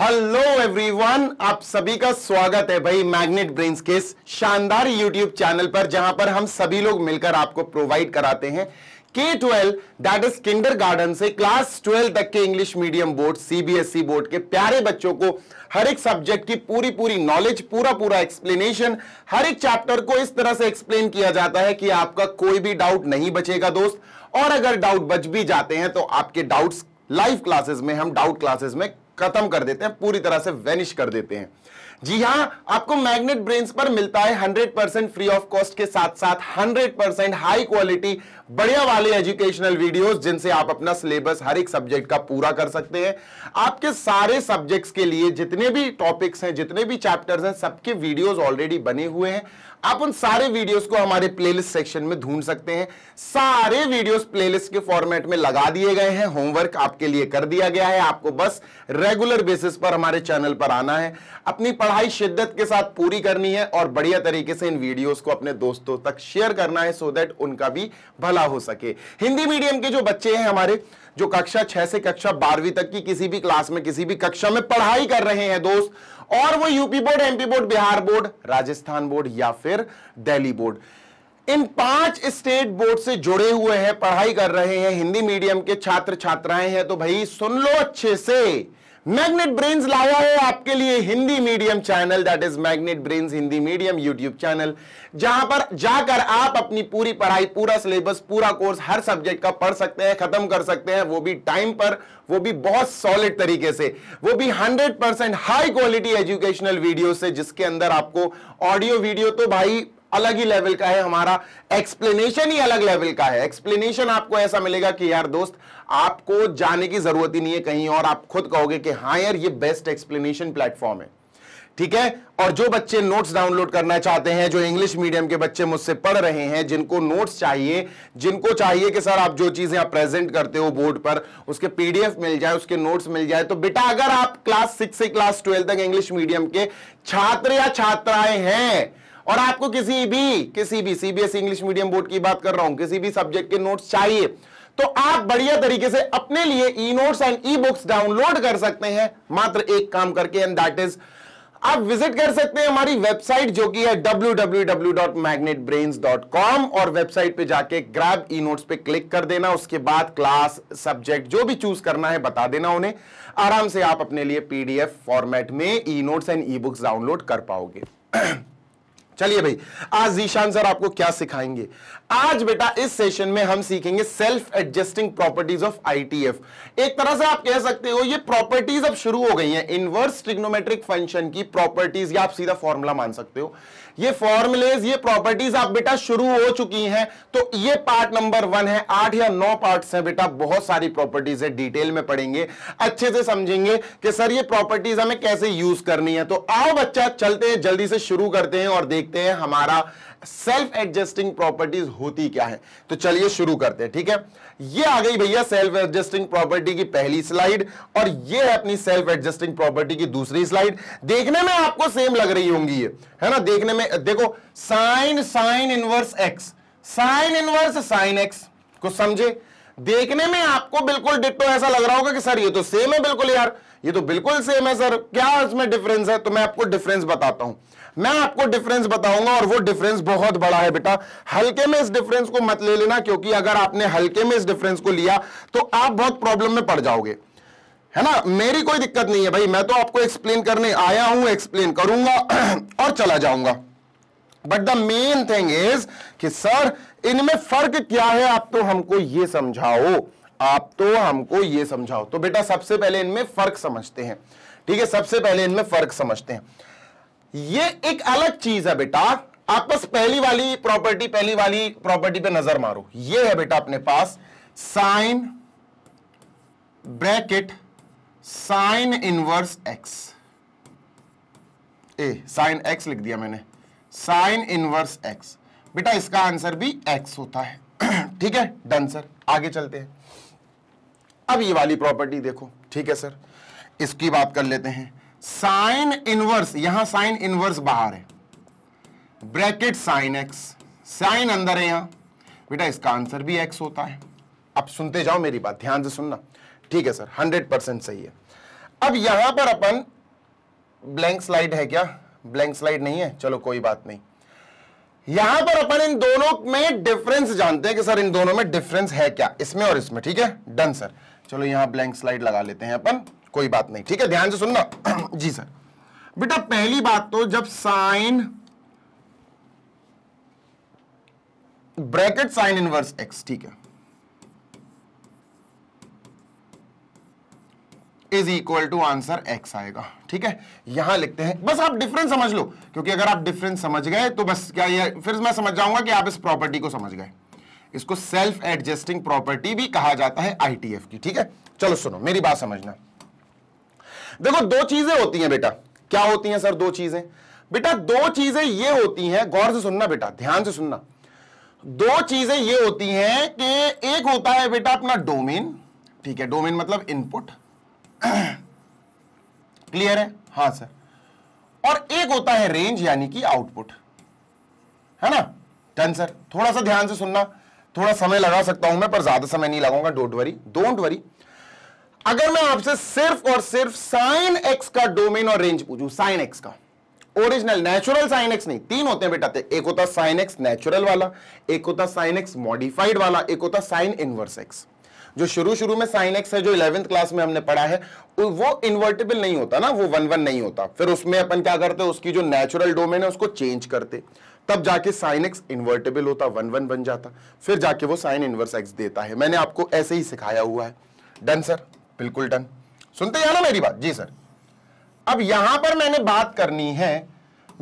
Hello everyone आप सभी का स्वागत है भाई मैग्नेट ब्रेन्स के शानदार यूट्यूब चैनल पर जहां पर हम सभी लोग मिलकर आपको प्रोवाइड कराते हैं K twelve that is kindergarten से क्लास ट्वेल्व तक के English medium board CBSE board के प्यारे बच्चों को हर एक सब्जेक्ट की पूरी पूरी नॉलेज पूरा पूरा एक्सप्लेनेशन हर एक चैप्टर को इस तरह से एक्सप्लेन किया जाता है कि आपका कोई भी डाउट नहीं बचेगा दोस्त और अगर डाउट बच भी जाते हैं तो आपके डाउट्स लाइव क्लासेस में हम डाउट क्लासेस में खत्म कर देते हैं पूरी तरह से वेनिश कर देते हैं जी हाँ आपको मैग्नेट ब्रेन्स पर मिलता है 100 परसेंट फ्री ऑफ कॉस्ट के साथ साथ 100 परसेंट हाई क्वालिटी बढ़िया वाले एजुकेशनल वीडियोस जिनसे आप अपना सिलेबस हर एक सब्जेक्ट का पूरा कर सकते हैं आपके सारे सब्जेक्ट्स के लिए जितने भी टॉपिक्स हैं जितने भी चैप्टर्स हैं सबके वीडियोस ऑलरेडी बने हुए हैं आप उन सारे वीडियोस को हमारे प्लेलिस्ट सेक्शन में ढूंढ सकते हैं सारे वीडियोस प्लेलिस्ट के फॉर्मेट में लगा दिए गए हैं होमवर्क आपके लिए कर दिया गया है आपको बस रेगुलर बेसिस पर हमारे चैनल पर आना है अपनी पढ़ाई शिद्दत के साथ पूरी करनी है और बढ़िया तरीके से इन वीडियोस को अपने दोस्तों तक शेयर करना है सो देट दैट उनका भी भला हो सके हिंदी मीडियम के जो बच्चे हैं हमारे जो कक्षा छह से कक्षा बारहवीं तक की किसी भी क्लास में किसी भी कक्षा में पढ़ाई कर रहे हैं दोस्त और वो UP board MP board Bihar board Rajasthan board या फिर दिल्ली बोर्ड इन पांच स्टेट बोर्ड से जुड़े हुए हैं पढ़ाई कर रहे हैं हिंदी मीडियम के छात्र छात्राएं हैं तो भाई सुन लो अच्छे से मैग्नेट ब्रेन्स लाया है आपके लिए Hindi medium channel that is Magnet Brains Hindi medium YouTube channel जहां पर जाकर आप अपनी पूरी पढ़ाई पूरा सिलेबस पूरा कोर्स हर सब्जेक्ट का पढ़ सकते हैं खत्म कर सकते हैं वो भी टाइम पर वो भी बहुत सॉलिड तरीके से वो भी 100 percent high quality educational video से जिसके अंदर आपको ऑडियो वीडियो तो भाई अलग ही लेवल का है हमारा एक्सप्लेनेशन ही अलग लेवल का है एक्सप्लेनेशन आपको ऐसा मिलेगा कि यार दोस्त आपको जाने की जरूरत ही नहीं है कहीं और आप खुद कहोगे कि हाँ यार ये बेस्ट एक्सप्लेनेशन प्लेटफॉर्म है ठीक है और जो बच्चे नोट्स डाउनलोड करना चाहते हैं जो इंग्लिश मीडियम के बच्चे मुझसे पढ़ रहे हैं जिनको नोट्स चाहिए जिनको चाहिए कि सर आप जो चीजें आप प्रेजेंट करते हो बोर्ड पर उसके पीडीएफ मिल जाए उसके नोट्स मिल जाए तो बेटा अगर आप क्लास सिक्स से क्लास ट्वेल्व तक इंग्लिश मीडियम के छात्र या छात्राएं हैं और आपको किसी भी किसी भी सीबीएसई इंग्लिश मीडियम बोर्ड की बात कर रहा हूं किसी भी सब्जेक्ट के नोट्स चाहिए तो आप बढ़िया तरीके से अपने लिए e notes and e books download कर सकते हैं मात्र एक काम करके एंड दैट इज आप विजिट कर सकते हैं हमारी वेबसाइट जो कि है www.magnetbrains.com और वेबसाइट पे जाके ग्रैब ई नोट्स पे क्लिक कर देना उसके बाद क्लास सब्जेक्ट जो भी चूज करना है बता देना उन्हें आराम से आप अपने लिए पीडीएफ फॉर्मेट में e notes and e books download कर पाओगे चलिए भाई आज जीशान सर आपको क्या सिखाएंगे आज बेटा इस सेशन में हम सीखेंगे self adjusting properties of ITF एक तरह से आप कह सकते हो ये प्रॉपर्टीज अब शुरू हो गई हैं इनवर्स ट्रिग्नोमेट्रिक फंक्शन की प्रॉपर्टीज या आप सीधा फॉर्मूला मान सकते हो ये फॉर्मुलेज ये प्रॉपर्टीज आप बेटा शुरू हो चुकी हैं तो ये पार्ट नंबर वन है आठ या नौ पार्ट्स हैं बेटा बहुत सारी प्रॉपर्टीज है डिटेल में पढ़ेंगे अच्छे से समझेंगे कि सर ये प्रॉपर्टीज हमें कैसे यूज करनी है तो आओ बच्चा चलते हैं जल्दी से शुरू करते हैं और देखते हैं हमारा सेल्फ एडजस्टिंग प्रॉपर्टीज होती क्या है तो चलिए शुरू करते हैं ठीक है ये आ गई भैया सेल्फ एडजस्टिंग प्रॉपर्टी की पहली स्लाइड और ये है अपनी सेल्फ एडजस्टिंग प्रॉपर्टी की दूसरी स्लाइड देखने में आपको सेम लग रही होंगी ये है ना देखने में देखो sine sine inverse x sine inverse sine x को समझे देखने में आपको बिल्कुल डिटो तो ऐसा लग रहा होगा कि सर ये तो सेम है बिल्कुल यार ये तो बिल्कुल सेम है सर क्या इसमें डिफरेंस है तो मैं आपको डिफरेंस बताता हूं मैं आपको डिफरेंस बताऊंगा और वो डिफरेंस बहुत बड़ा है बेटा हल्के में इस डिफरेंस को मत ले लेना क्योंकि अगर आपने हल्के में इस डिफरेंस को लिया तो आप बहुत प्रॉब्लम में पड़ जाओगे है ना मेरी कोई दिक्कत नहीं है भाई मैं तो आपको एक्सप्लेन करने आया हूं एक्सप्लेन करूंगा और चला जाऊंगा but the main thing is कि सर इनमें फर्क क्या है आप तो हमको ये समझाओ आप तो हमको ये समझाओ तो बेटा सबसे पहले इनमें फर्क समझते हैं ठीक है सबसे पहले इनमें फर्क समझते हैं ये एक अलग चीज है बेटा आप बस पहली वाली प्रॉपर्टी पहली वाली प्रॉपर्टी पे नजर मारो ये है बेटा अपने पास sine bracket sine inverse x a sine x लिख दिया मैंने साइन इनवर्स एक्स बेटा इसका आंसर भी एक्स होता है ठीक है डन सर आगे चलते हैं अब ये वाली प्रॉपर्टी देखो ठीक है सर इसकी बात कर लेते हैं साइन इनवर्स यहां साइन इनवर्स बाहर है ब्रैकेट साइन एक्स साइन अंदर है यहां बेटा इसका आंसर भी एक्स होता है अब सुनते जाओ मेरी बात ध्यान से सुनना ठीक है सर हंड्रेड परसेंट सही है अब यहां पर अपन ब्लैंक स्लाइड है क्या ब्लैंक स्लाइड नहीं है चलो कोई बात नहीं यहां पर अपन इन दोनों में डिफरेंस जानते हैं कि सर इन दोनों में डिफरेंस है क्या इसमें और इसमें ठीक है डन सर चलो यहां ब्लैंक स्लाइड लगा लेते हैं अपन कोई बात नहीं ठीक है ध्यान से सुनना जी सर बेटा पहली बात तो जब sine bracket sine inverse x ठीक है is equal to answer x आएगा ठीक है यहां लिखते हैं बस आप डिफरेंस समझ लो क्योंकि अगर आप डिफरेंस समझ गए तो बस क्या ये फिर मैं समझ जाऊंगा कि आप इस प्रॉपर्टी को समझ गए इसको सेल्फ एडजस्टिंग प्रॉपर्टी भी कहा जाता है आईटीएफ की ठीक है चलो सुनो मेरी बात समझना देखो दो चीजें होती हैं बेटा क्या होती हैं सर दो चीजें बेटा दो चीजें ये होती हैं गौर से सुनना बेटा ध्यान से सुनना दो चीजें ये होती हैं कि एक होता है बेटा अपना डोमेन ठीक है डोमेन मतलब इनपुट क्लियर है हाँ सर और एक होता है रेंज यानी कि आउटपुट है ना डन सर थोड़ा सा ध्यान से सुनना थोड़ा समय लगा सकता हूं मैं पर ज्यादा समय नहीं लगाऊंगा डोंट वरी डोंट वरी अगर मैं आपसे सिर्फ और सिर्फ साइन एक्स का डोमेन और रेंज पूछू साइन एक्स का ओरिजिनल नेचुरल साइन एक्स नहीं तीन होते हैं बेटा तो एक होता साइन एक्स नेचुरल वाला एक होता साइन एक्स मॉडिफाइड वाला एक होता साइन इनवर्स एक्स जो शुरू शुरू में साइन एक्स है जो इलेवेंथ क्लास में हमने पढ़ा है वो इन्वर्टेबल नहीं होता ना वो वन वन नहीं होता फिर उसमें अपन क्या करते उसकी जो नेचुरल डोमेन है उसको चेंज करते तब जाके साइन एक्स इन्वर्टेबल होता वन वन बन जाता फिर जाके वो साइन इनवर्स एक्स देता है मैंने आपको ऐसे ही सिखाया हुआ है डन सर बिल्कुल डन सुनते जाना मेरी बात जी सर अब यहां पर मैंने बात करनी है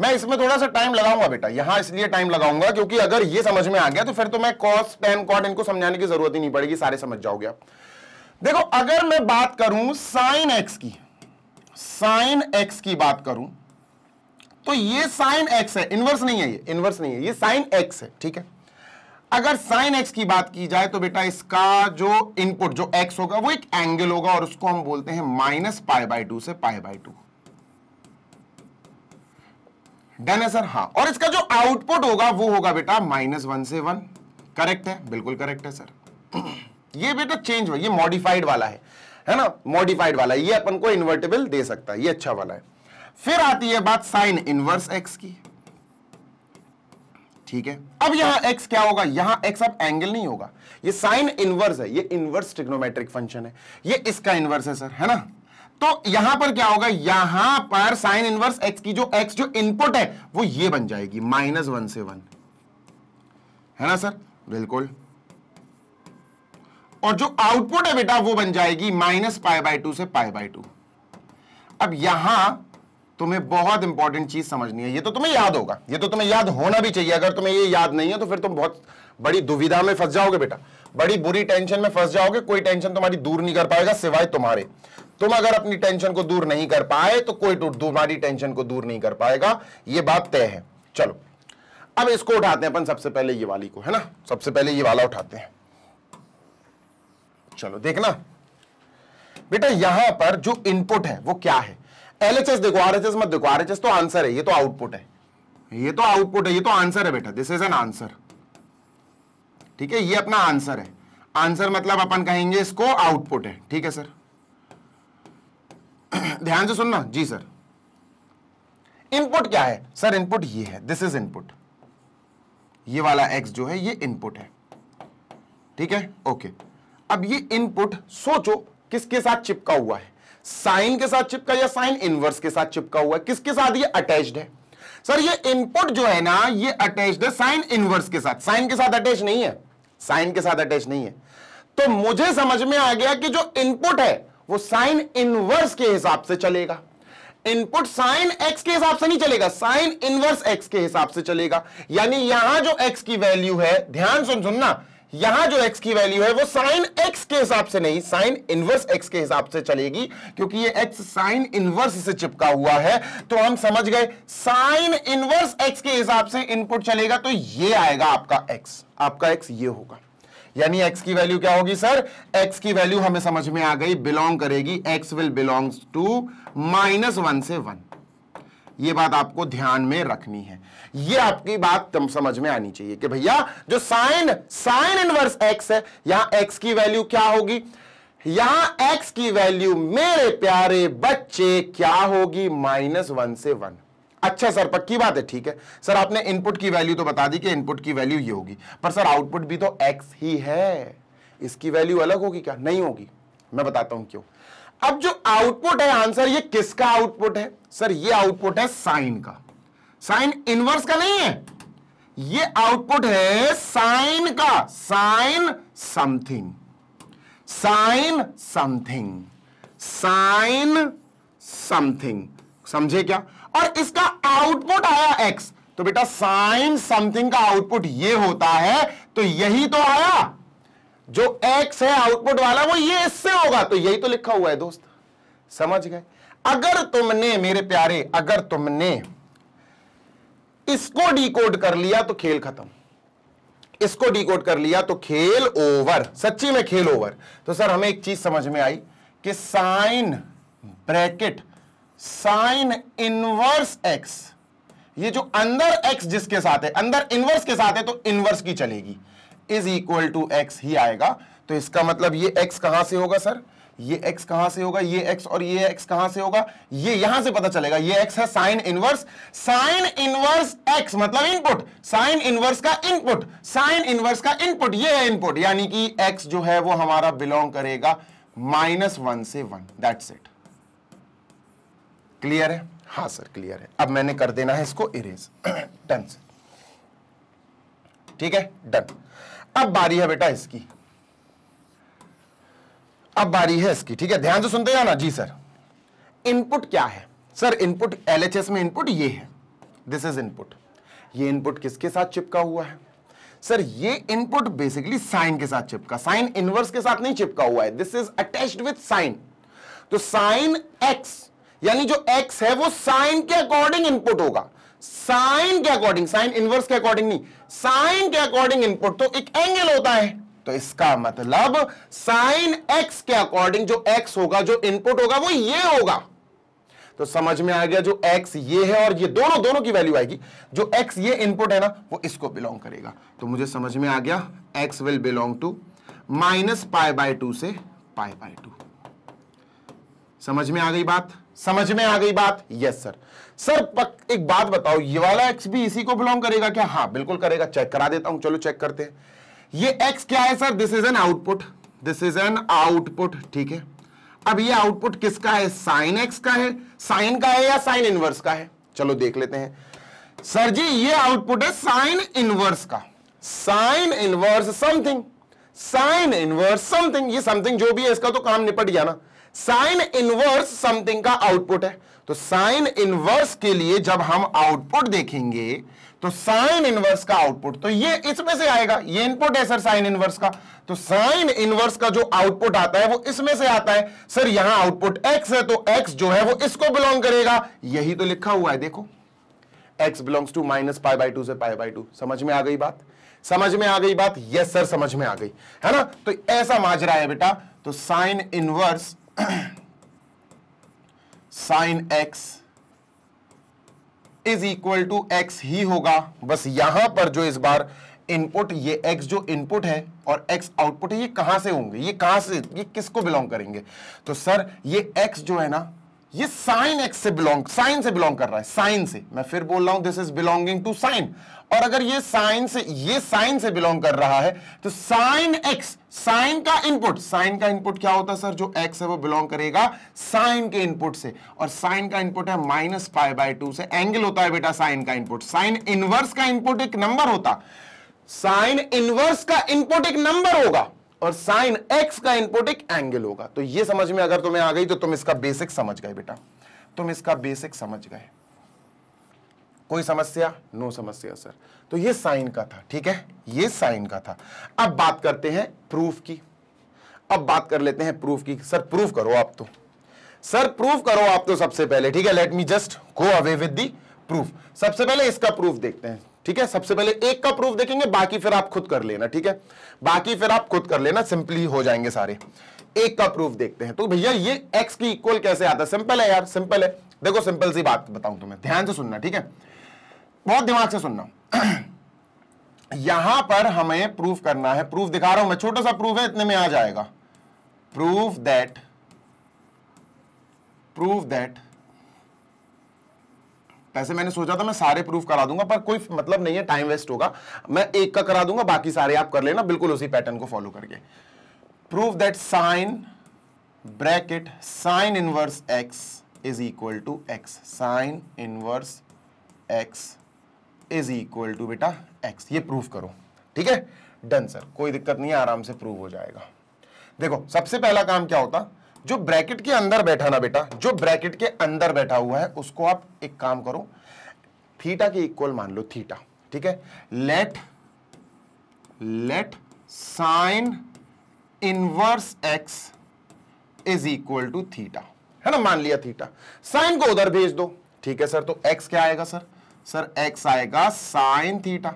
मैं इसमें थोड़ा सा टाइम लगाऊंगा बेटा यहां इसलिए टाइम लगाऊंगा क्योंकि अगर ये समझ में आ गया तो फिर तो मैं कॉस टेन कॉट इनको समझाने की जरूरत ही नहीं पड़ेगी सारे समझ जाओगे आप देखो अगर मैं बात करूं साइन एक्स की साइन एक्स की बात करूं तो ये साइन एक्स है इनवर्स नहीं है ये इनवर्स नहीं है ये साइन एक्स है ठीक है अगर साइन एक्स की बात की जाए तो बेटा इसका जो इनपुट जो एक्स होगा वो एक एंगल होगा और उसको हम बोलते हैं माइनस पाए बाई टू से पाए बाई टू डन है सर हाँ और इसका जो आउटपुट होगा वो होगा बेटा माइनस वन से वन करेक्ट है बिल्कुल करेक्ट है सर ये बेटा चेंज हुआ ये मॉडिफाइड वाला है है ना मॉडिफाइड वाला ये अपन को इन्वर्टेबल दे सकता है ये अच्छा वाला है फिर आती है बात साइन इनवर्स एक्स की ठीक है अब यहां x क्या होगा यहां x अब एंगल नहीं होगा ये साइन इनवर्स है ये इनवर्स ट्रिग्नोमेट्रिक फंक्शन है ये इसका इनवर्स है सर है ना तो यहां पर क्या होगा यहां पर साइन इनवर्स x की जो x जो इनपुट है वो ये बन जाएगी माइनस वन से वन है ना सर बिल्कुल और जो आउटपुट है बेटा वो बन जाएगी माइनस पाई बाय टू से पाई बाय टू अब यहां तुम्हें बहुत इंपॉर्टेंट चीज समझनी है ये तो तुम्हें याद होगा ये तो तुम्हें याद होना भी चाहिए अगर तुम्हें ये याद नहीं है तो फिर तुम बहुत बड़ी दुविधा में फंस जाओगे बेटा बड़ी बुरी टेंशन में फंस जाओगे कोई टेंशन तुम्हारी दूर नहीं कर पाएगा सिवाय तुम्हारे तुम अगर अपनी टेंशन को दूर नहीं कर पाए तो कोई तुम्हारी टेंशन को दूर नहीं कर पाएगा ये बात तय है चलो अब इसको उठाते हैं अपन सबसे पहले ये वाली को है ना सबसे पहले ये वाला उठाते हैं चलो देखना बेटा यहां पर जो इनपुट है वो क्या है एलएचएस देखो आरएचएस मत देखो आरएचएस तो आंसर है ये तो आउटपुट है ये तो आउटपुट है ये तो आंसर है बेटा दिस इज एन आंसर ठीक है ये अपना आंसर है आंसर मतलब अपन कहेंगे इसको आउटपुट है ठीक है सर ध्यान से सुनना जी सर इनपुट क्या है सर इनपुट ये है दिस इज इनपुट ये वाला एक्स जो है ये इनपुट है ठीक है ओके अब ये इनपुट सोचो किसके साथ चिपका हुआ है साइन के साथ चिपका या साइन इनवर्स के साथ चिपका हुआ है किसके साथ ये अटैच्ड है सर ये इनपुट जो है ना ये अटैच्ड है साइन इनवर्स के साथ साइन के साथ अटैच नहीं है साइन के साथ अटैच नहीं है तो मुझे समझ में आ गया कि जो इनपुट है वो साइन इनवर्स के हिसाब से चलेगा इनपुट साइन एक्स के हिसाब से नहीं चलेगा साइन इनवर्स एक्स के हिसाब से चलेगा यानी यहां जो एक्स की वैल्यू है ध्यान सुन सुनना यहां जो x की वैल्यू है वो साइन x के हिसाब से नहीं साइन इनवर्स x के हिसाब से चलेगी क्योंकि ये x साइन इनवर्स से चिपका हुआ है तो हम समझ गए साइन इनवर्स x के हिसाब से इनपुट चलेगा तो ये आएगा आपका x आपका x ये होगा यानी x की वैल्यू क्या होगी सर x की वैल्यू हमें समझ में आ गई बिलोंग करेगी x will belongs to minus one से वन ये बात आपको ध्यान में रखनी है ये आपकी बात समझ में आनी चाहिए कि भैया जो साइन साइन इनवर्स एक्स है यहां एक्स की वैल्यू क्या होगी यहां एक्स की वैल्यू मेरे प्यारे बच्चे क्या होगी माइनस वन से वन अच्छा सर पक्की बात है ठीक है सर आपने इनपुट की वैल्यू तो बता दी कि इनपुट की वैल्यू ये होगी पर सर आउटपुट भी तो एक्स ही है इसकी वैल्यू अलग होगी क्या नहीं होगी मैं बताता हूं क्यों अब जो आउटपुट है आंसर ये किसका आउटपुट है सर ये आउटपुट है साइन का साइन इनवर्स का नहीं है ये आउटपुट है साइन का sine something sine something sine something समझे क्या और इसका आउटपुट आया एक्स तो बेटा साइन समथिंग का आउटपुट ये होता है तो यही तो आया जो एक्स है आउटपुट वाला वो ये इससे होगा तो यही तो लिखा हुआ है दोस्त समझ गए अगर तुमने मेरे प्यारे अगर तुमने इसको डिकोड कर लिया तो खेल खत्म इसको कोड कर लिया तो खेल ओवर सच्ची में खेल ओवर तो सर हमें एक चीज समझ में आई कि sine bracket sine inverse x ये जो अंदर एक्स जिसके साथ है अंदर इनवर्स के साथ है तो इनवर्स की चलेगी इज इक्वल टू एक्स ही आएगा तो इसका मतलब ये एक्स कहां से होगा सर ये एक्स कहां से होगा ये एक्स और ये एक्स कहां से होगा ये यहां से पता चलेगा ये एक्स है sine inverse sine inverse x मतलब इनपुट साइन इनवर्स का इनपुट साइन इनवर्स का इनपुट ये है इनपुट यानी कि एक्स जो है वो हमारा बिलोंग करेगा माइनस वन से वन दैट्स इट क्लियर है हाँ सर क्लियर है अब मैंने कर देना है इसको इरेज डन ठीक है डन अब बारी है बेटा इसकी अब बारी है इसकी ठीक है ध्यान से सुनते जाना जी सर इनपुट क्या है सर इनपुट एलएचएस में इनपुट ये है दिस इज इनपुट ये इनपुट किसके साथ चिपका हुआ है सर ये इनपुट बेसिकली साइन के साथ चिपका साइन इनवर्स के साथ नहीं चिपका हुआ है this is attached with sine तो साइन एक्स यानी जो एक्स है वो साइन के अकॉर्डिंग इनपुट होगा साइन के अकॉर्डिंग साइन इनवर्स के अकॉर्डिंग नहीं साइन के अकॉर्डिंग इनपुट तो एक एंगल होता है तो इसका मतलब साइन एक्स के अकॉर्डिंग जो एक्स होगा जो इनपुट होगा वो ये होगा तो समझ में आ गया जो x ये है और ये दोनों दोनों की वैल्यू आएगी जो x ये इनपुट है ना वो इसको बिलोंग करेगा तो मुझे समझ में आ गया x will belong to minus pi by two से पाई बाय टू समझ में आ गई बात समझ में आ गई बात यस सर सर पक एक बात बताओ ये वाला एक्स भी इसी को बिलोंग करेगा क्या हाँ बिल्कुल करेगा चेक करा देता हूं चलो चेक करते हैं ये एक्स क्या है sir this is an output this is an output ठीक है अब ये आउटपुट किसका है साइन एक्स का है साइन का है या साइन इनवर्स का है चलो देख लेते हैं सर जी ये आउटपुट है साइन इनवर्स का sine inverse something sine inverse something ये समथिंग जो भी है इसका तो काम निपट गया ना साइन इनवर्स समथिंग का आउटपुट है तो साइन इनवर्स के लिए जब हम आउटपुट देखेंगे तो साइन इनवर्स का आउटपुट तो ये इसमें से आएगा ये इनपुट है सर साइन इनवर्स का तो साइन इनवर्स का जो आउटपुट आता है वो इसमें से आता है सर यहां आउटपुट एक्स है तो एक्स जो है वो इसको बिलोंग करेगा यही तो लिखा हुआ है देखो x belongs to minus pi by two से पाई बाई टू समझ में आ गई बात समझ में आ गई बात यस सर समझ में आ गई है ना तो ऐसा माजरा है बेटा तो sine inverse sine x is equal to x ही होगा बस यहां पर जो इस बार इनपुट ये एक्स जो इनपुट है और एक्स आउटपुट है ये कहां से होंगे ये कहां से ये किसको बिलोंग करेंगे तो सर ये एक्स जो है ना ये साइन एक्स से बिलोंग साइन से बिलोंग कर रहा है साइन से मैं फिर बोल रहा हूं this is belonging to sine और अगर ये साइन से ये साइन से बिलोंग कर रहा है तो साइन एक्स साइन का इनपुट साइन का इनपुट क्या होता है सर जो एक्स है वो बिलोंग करेगा साइन के इनपुट से और साइन का इनपुट है माइनस फाइव बाई टू से एंगल होता है बेटा साइन का इनपुट साइन इनवर्स का इनपुट एक नंबर होता साइन इनवर्स का इनपुट एक नंबर होगा और साइन एक्स का इनपुट एक एंगल होगा तो ये समझ में अगर तुम्हें आ गई तो तुम इसका बेसिक समझ गए बेटा तुम इसका बेसिक समझ गए कोई समस्या नो समस्या सर तो ये साइन का था ठीक है ये साइन का था अब बात करते हैं प्रूफ की अब बात कर लेते हैं प्रूफ की सर प्रूफ करो आप तो सर प्रूफ करो आप तो सबसे पहले ठीक है let me just go away with the proof सबसे पहले इसका प्रूफ देखते हैं ठीक है सबसे पहले एक का प्रूफ देखेंगे बाकी फिर आप खुद कर लेना ठीक है बाकी फिर आप खुद कर लेना सिंपली हो जाएंगे सारे एक का प्रूफ देखते हैं तो भैया ये एक्स की इक्वल कैसे आता है सिंपल है यार सिंपल है देखो सिंपल सी बात बताऊं तुम्हें ध्यान से सुनना ठीक है बहुत दिमाग से सुनना यहां पर हमें प्रूफ करना है प्रूफ दिखा रहा हूं मैं छोटा सा प्रूफ है इतने में आ जाएगा प्रूफ दैट प्रूफ दैट वैसे मैंने सोचा था मैं सारे प्रूफ करा दूंगा पर कोई मतलब नहीं है टाइम वेस्ट होगा मैं एक का करा दूंगा बाकी सारे आप कर लेना बिल्कुल उसी पैटर्न को फॉलो करके proof that sine bracket sine inverse x is equal to x sine inverse x is equal to बेटा एक्स ये प्रूफ करो ठीक है डन सर कोई दिक्कत नहीं है आराम से प्रूव हो जाएगा देखो सबसे पहला काम क्या होता जो ब्रैकेट के अंदर बैठा ना बेटा जो ब्रैकेट के अंदर बैठा हुआ है उसको आप एक काम करो थीटा के इक्वल मान लो थीटा ठीक है let let sine inverse x is equal to theta है ना मान लिया थीटा साइन को उधर भेज दो ठीक है सर तो एक्स क्या आएगा सर सर एक्स आएगा साइन थीटा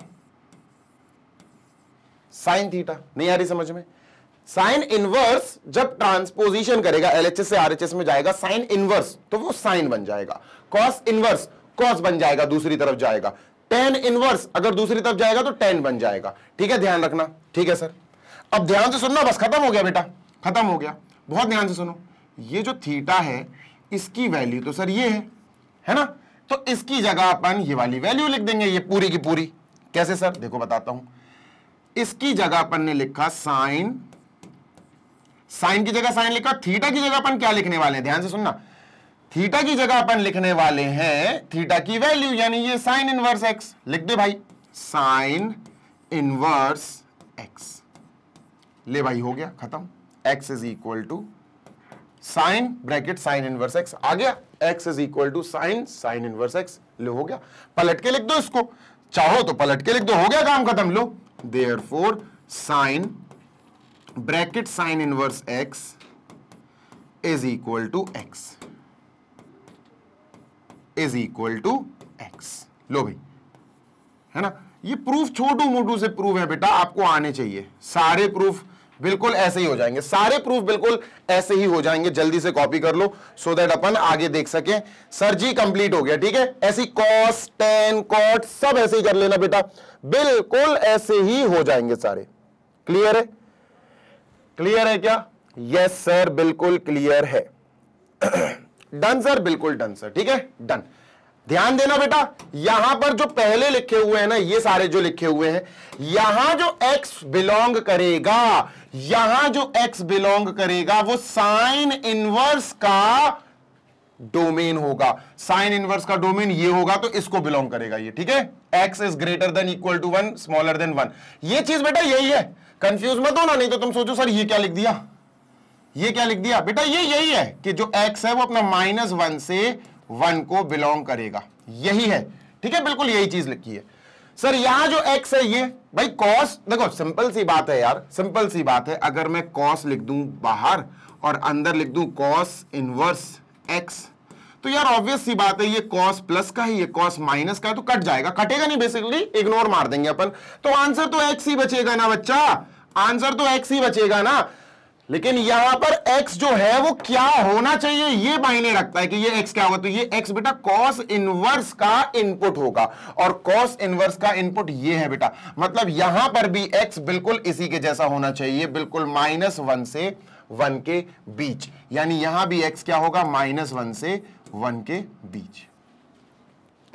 साइन थीटा नहीं आ रही समझ में साइन इनवर्स जब ट्रांसपोजिशन करेगा एलएचएस से आरएचएस में जाएगा साइन इनवर्स तो वो साइन बन जाएगा कॉस इनवर्स कॉस बन जाएगा दूसरी तरफ जाएगा टेन इनवर्स अगर दूसरी तरफ जाएगा तो टेन बन जाएगा ठीक है ध्यान रखना ठीक है सर अब ध्यान से सुनना बस खत्म हो गया बेटा खत्म हो गया बहुत ध्यान से सुनो ये जो थीटा है इसकी वैल्यू तो सर ये है है ना तो इसकी जगह अपन ये वाली वैल्यू लिख देंगे ये पूरी की पूरी कैसे सर देखो बताता हूं इसकी जगह अपन ने लिखा साइन साइन की जगह साइन लिखा थीटा की जगह अपन क्या लिखने वाले हैं ध्यान से सुनना थीटा की जगह अपन लिखने वाले हैं थीटा की वैल्यू यानी ये साइन इनवर्स एक्स लिख दे भाई साइन इनवर्स एक्स ले भाई हो गया खत्म x is equal to sine bracket sine inverse x आ गया x is equal to sine sine inverse x लो हो गया पलट के लिख दो इसको चाहो तो पलट के लिख दो हो गया काम खत्म लो therefore sine bracket sine inverse x is equal to x is equal to x लो भाई है ना ये प्रूफ छोटू मोटू से प्रूफ है बेटा आपको आने चाहिए सारे प्रूफ बिल्कुल ऐसे ही हो जाएंगे सारे प्रूफ बिल्कुल ऐसे ही हो जाएंगे जल्दी से कॉपी कर लो सो देट दैट अपन आगे देख सके सर जी कंप्लीट हो गया ठीक है ऐसी कॉस टेन कॉट सब ऐसे ही कर लेना बेटा बिल्कुल ऐसे ही हो जाएंगे सारे क्लियर है क्लियर है क्या यस सर बिल्कुल क्लियर है डन सर बिल्कुल डन सर ठीक है डन ध्यान देना बेटा यहां पर जो पहले लिखे हुए हैं ना ये सारे जो लिखे हुए हैं यहां जो x बिलोंग करेगा यहां जो x बिलोंग करेगा वो साइन इनवर्स का डोमेन होगा साइन इनवर्स का डोमेन ये होगा तो इसको बिलोंग करेगा ये ठीक है x is greater than equal to one smaller than one ये चीज बेटा यही है कंफ्यूज मत हो ना नहीं तो तुम सोचो सर ये क्या लिख दिया ये क्या लिख दिया बेटा ये यही है कि जो x है वो अपना माइनस वन से वन को बिलोंग करेगा यही है ठीक है बिल्कुल यही चीज लिखी है सर यहां जो एक्स है ये भाई कॉस देखो सिंपल सी बात है यार सिंपल सी बात है अगर मैं कॉस लिख दू बाहर और अंदर लिख दू कॉस इनवर्स एक्स तो यार ऑब्वियस सी बात है ये कॉस प्लस का है ये कॉस माइनस का है तो कट जाएगा कटेगा नहीं बेसिकली इग्नोर मार देंगे अपन तो आंसर तो एक्स ही बचेगा ना बच्चा आंसर तो एक्स ही बचेगा ना लेकिन यहां पर x जो है वो क्या होना चाहिए ये मायने रखता है कि ये x क्या होगा तो ये x बेटा cos इनवर्स का इनपुट होगा और cos इनवर्स का इनपुट ये है बेटा मतलब यहां पर भी x बिल्कुल इसी के जैसा होना चाहिए बिल्कुल माइनस वन से वन के बीच यानी यहां भी x क्या होगा माइनस वन से वन के बीच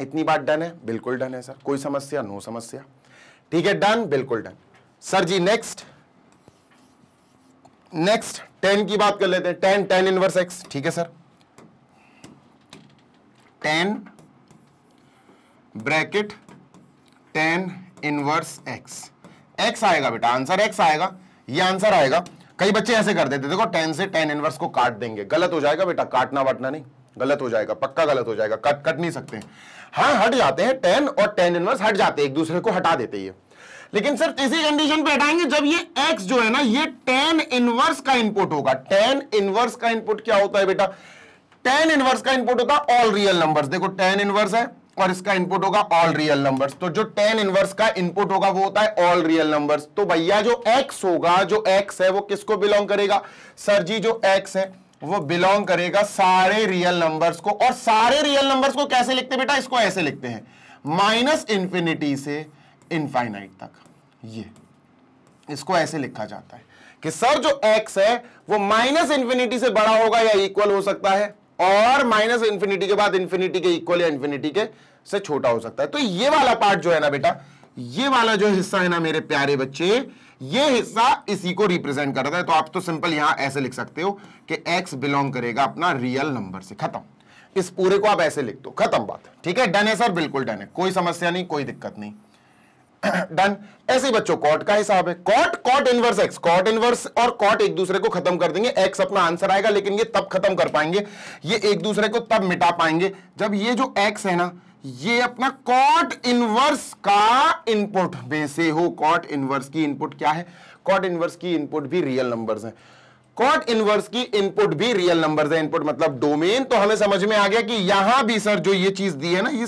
इतनी बात डन है बिल्कुल डन है सर कोई समस्या नो समस्या ठीक है डन बिल्कुल done sir ji next next tan की बात कर लेते हैं टेन टेन इनवर्स एक्स ठीक है sir tan bracket tan inverse x x आएगा बेटा आंसर एक्स आएगा ये आंसर आएगा कई बच्चे ऐसे कर देते देखो टेन से टेन इनवर्स को काट देंगे गलत हो जाएगा बेटा काटना वाटना नहीं गलत हो जाएगा पक्का गलत हो जाएगा कट कट नहीं सकते हाँ हट जाते हैं टेन और टेन इनवर्स हट जाते हैं एक दूसरे को हटा देते हैं लेकिन सिर्फ इसी कंडीशन पे हटाएंगे जब ये एक्स जो है ना ये टेन इनवर्स का इनपुट होगा टेन इनवर्स का इनपुट क्या होता है बेटा टेन इनवर्स का इनपुट होता है ऑल रियल नंबर्स देखो tan इनवर्स है और इसका इनपुट होगा ऑल रियल नंबर्स तो जो tan इनवर्स का इनपुट होगा वो होता है ऑल रियल नंबर्स तो भैया जो एक्स होगा जो एक्स है वो किसको बिलोंग करेगा सर जी जो एक्स है वो बिलोंग करेगा सारे रियल नंबर्स को और सारे रियल नंबर्स को कैसे लिखते बेटा इसको ऐसे लिखते हैं माइनस इंफिनिटी से इनफाइनाइट तक ये इसको ऐसे लिखा जाता है कि सर जो x है वो माइनस इंफिनिटी से बड़ा होगा या इक्वल हो सकता है और माइनस इंफिनिटी के बाद इंफिनिटी के इक्वल या इंफिनिटी के से छोटा हो सकता है तो ये वाला पार्ट जो है ना बेटा ये वाला जो हिस्सा है ना मेरे प्यारे बच्चे ये हिस्सा इसी को रिप्रेजेंट करता है तो आप तो सिंपल यहां ऐसे लिख सकते हो कि एक्स बिलोंग करेगा अपना रियल नंबर से खत्म इस पूरे को आप ऐसे लिख दो खत्म बात ठीक है डन है सर बिल्कुल डन है कोई समस्या नहीं कोई दिक्कत नहीं डन ऐसे बच्चों कॉट का हिसाब है cot cot inverse x cot inverse और कॉट एक दूसरे को खत्म कर देंगे एक्स अपना आंसर आएगा लेकिन ये तब खत्म कर पाएंगे ये एक दूसरे को तब मिटा पाएंगे जब ये जो एक्स है ना ये अपना कॉट इनवर्स का इनपुट वैसे हो कॉट इनवर्स की इनपुट क्या है कॉट इनवर्स की इनपुट भी रियल नंबर्स हैं कॉट इनवर्स की इनपुट भी रियल नंबर्स है इनपुट मतलब डोमेन तो हमें समझ में आ गया कि यहां भी सर जो ये चीज दी है ना ये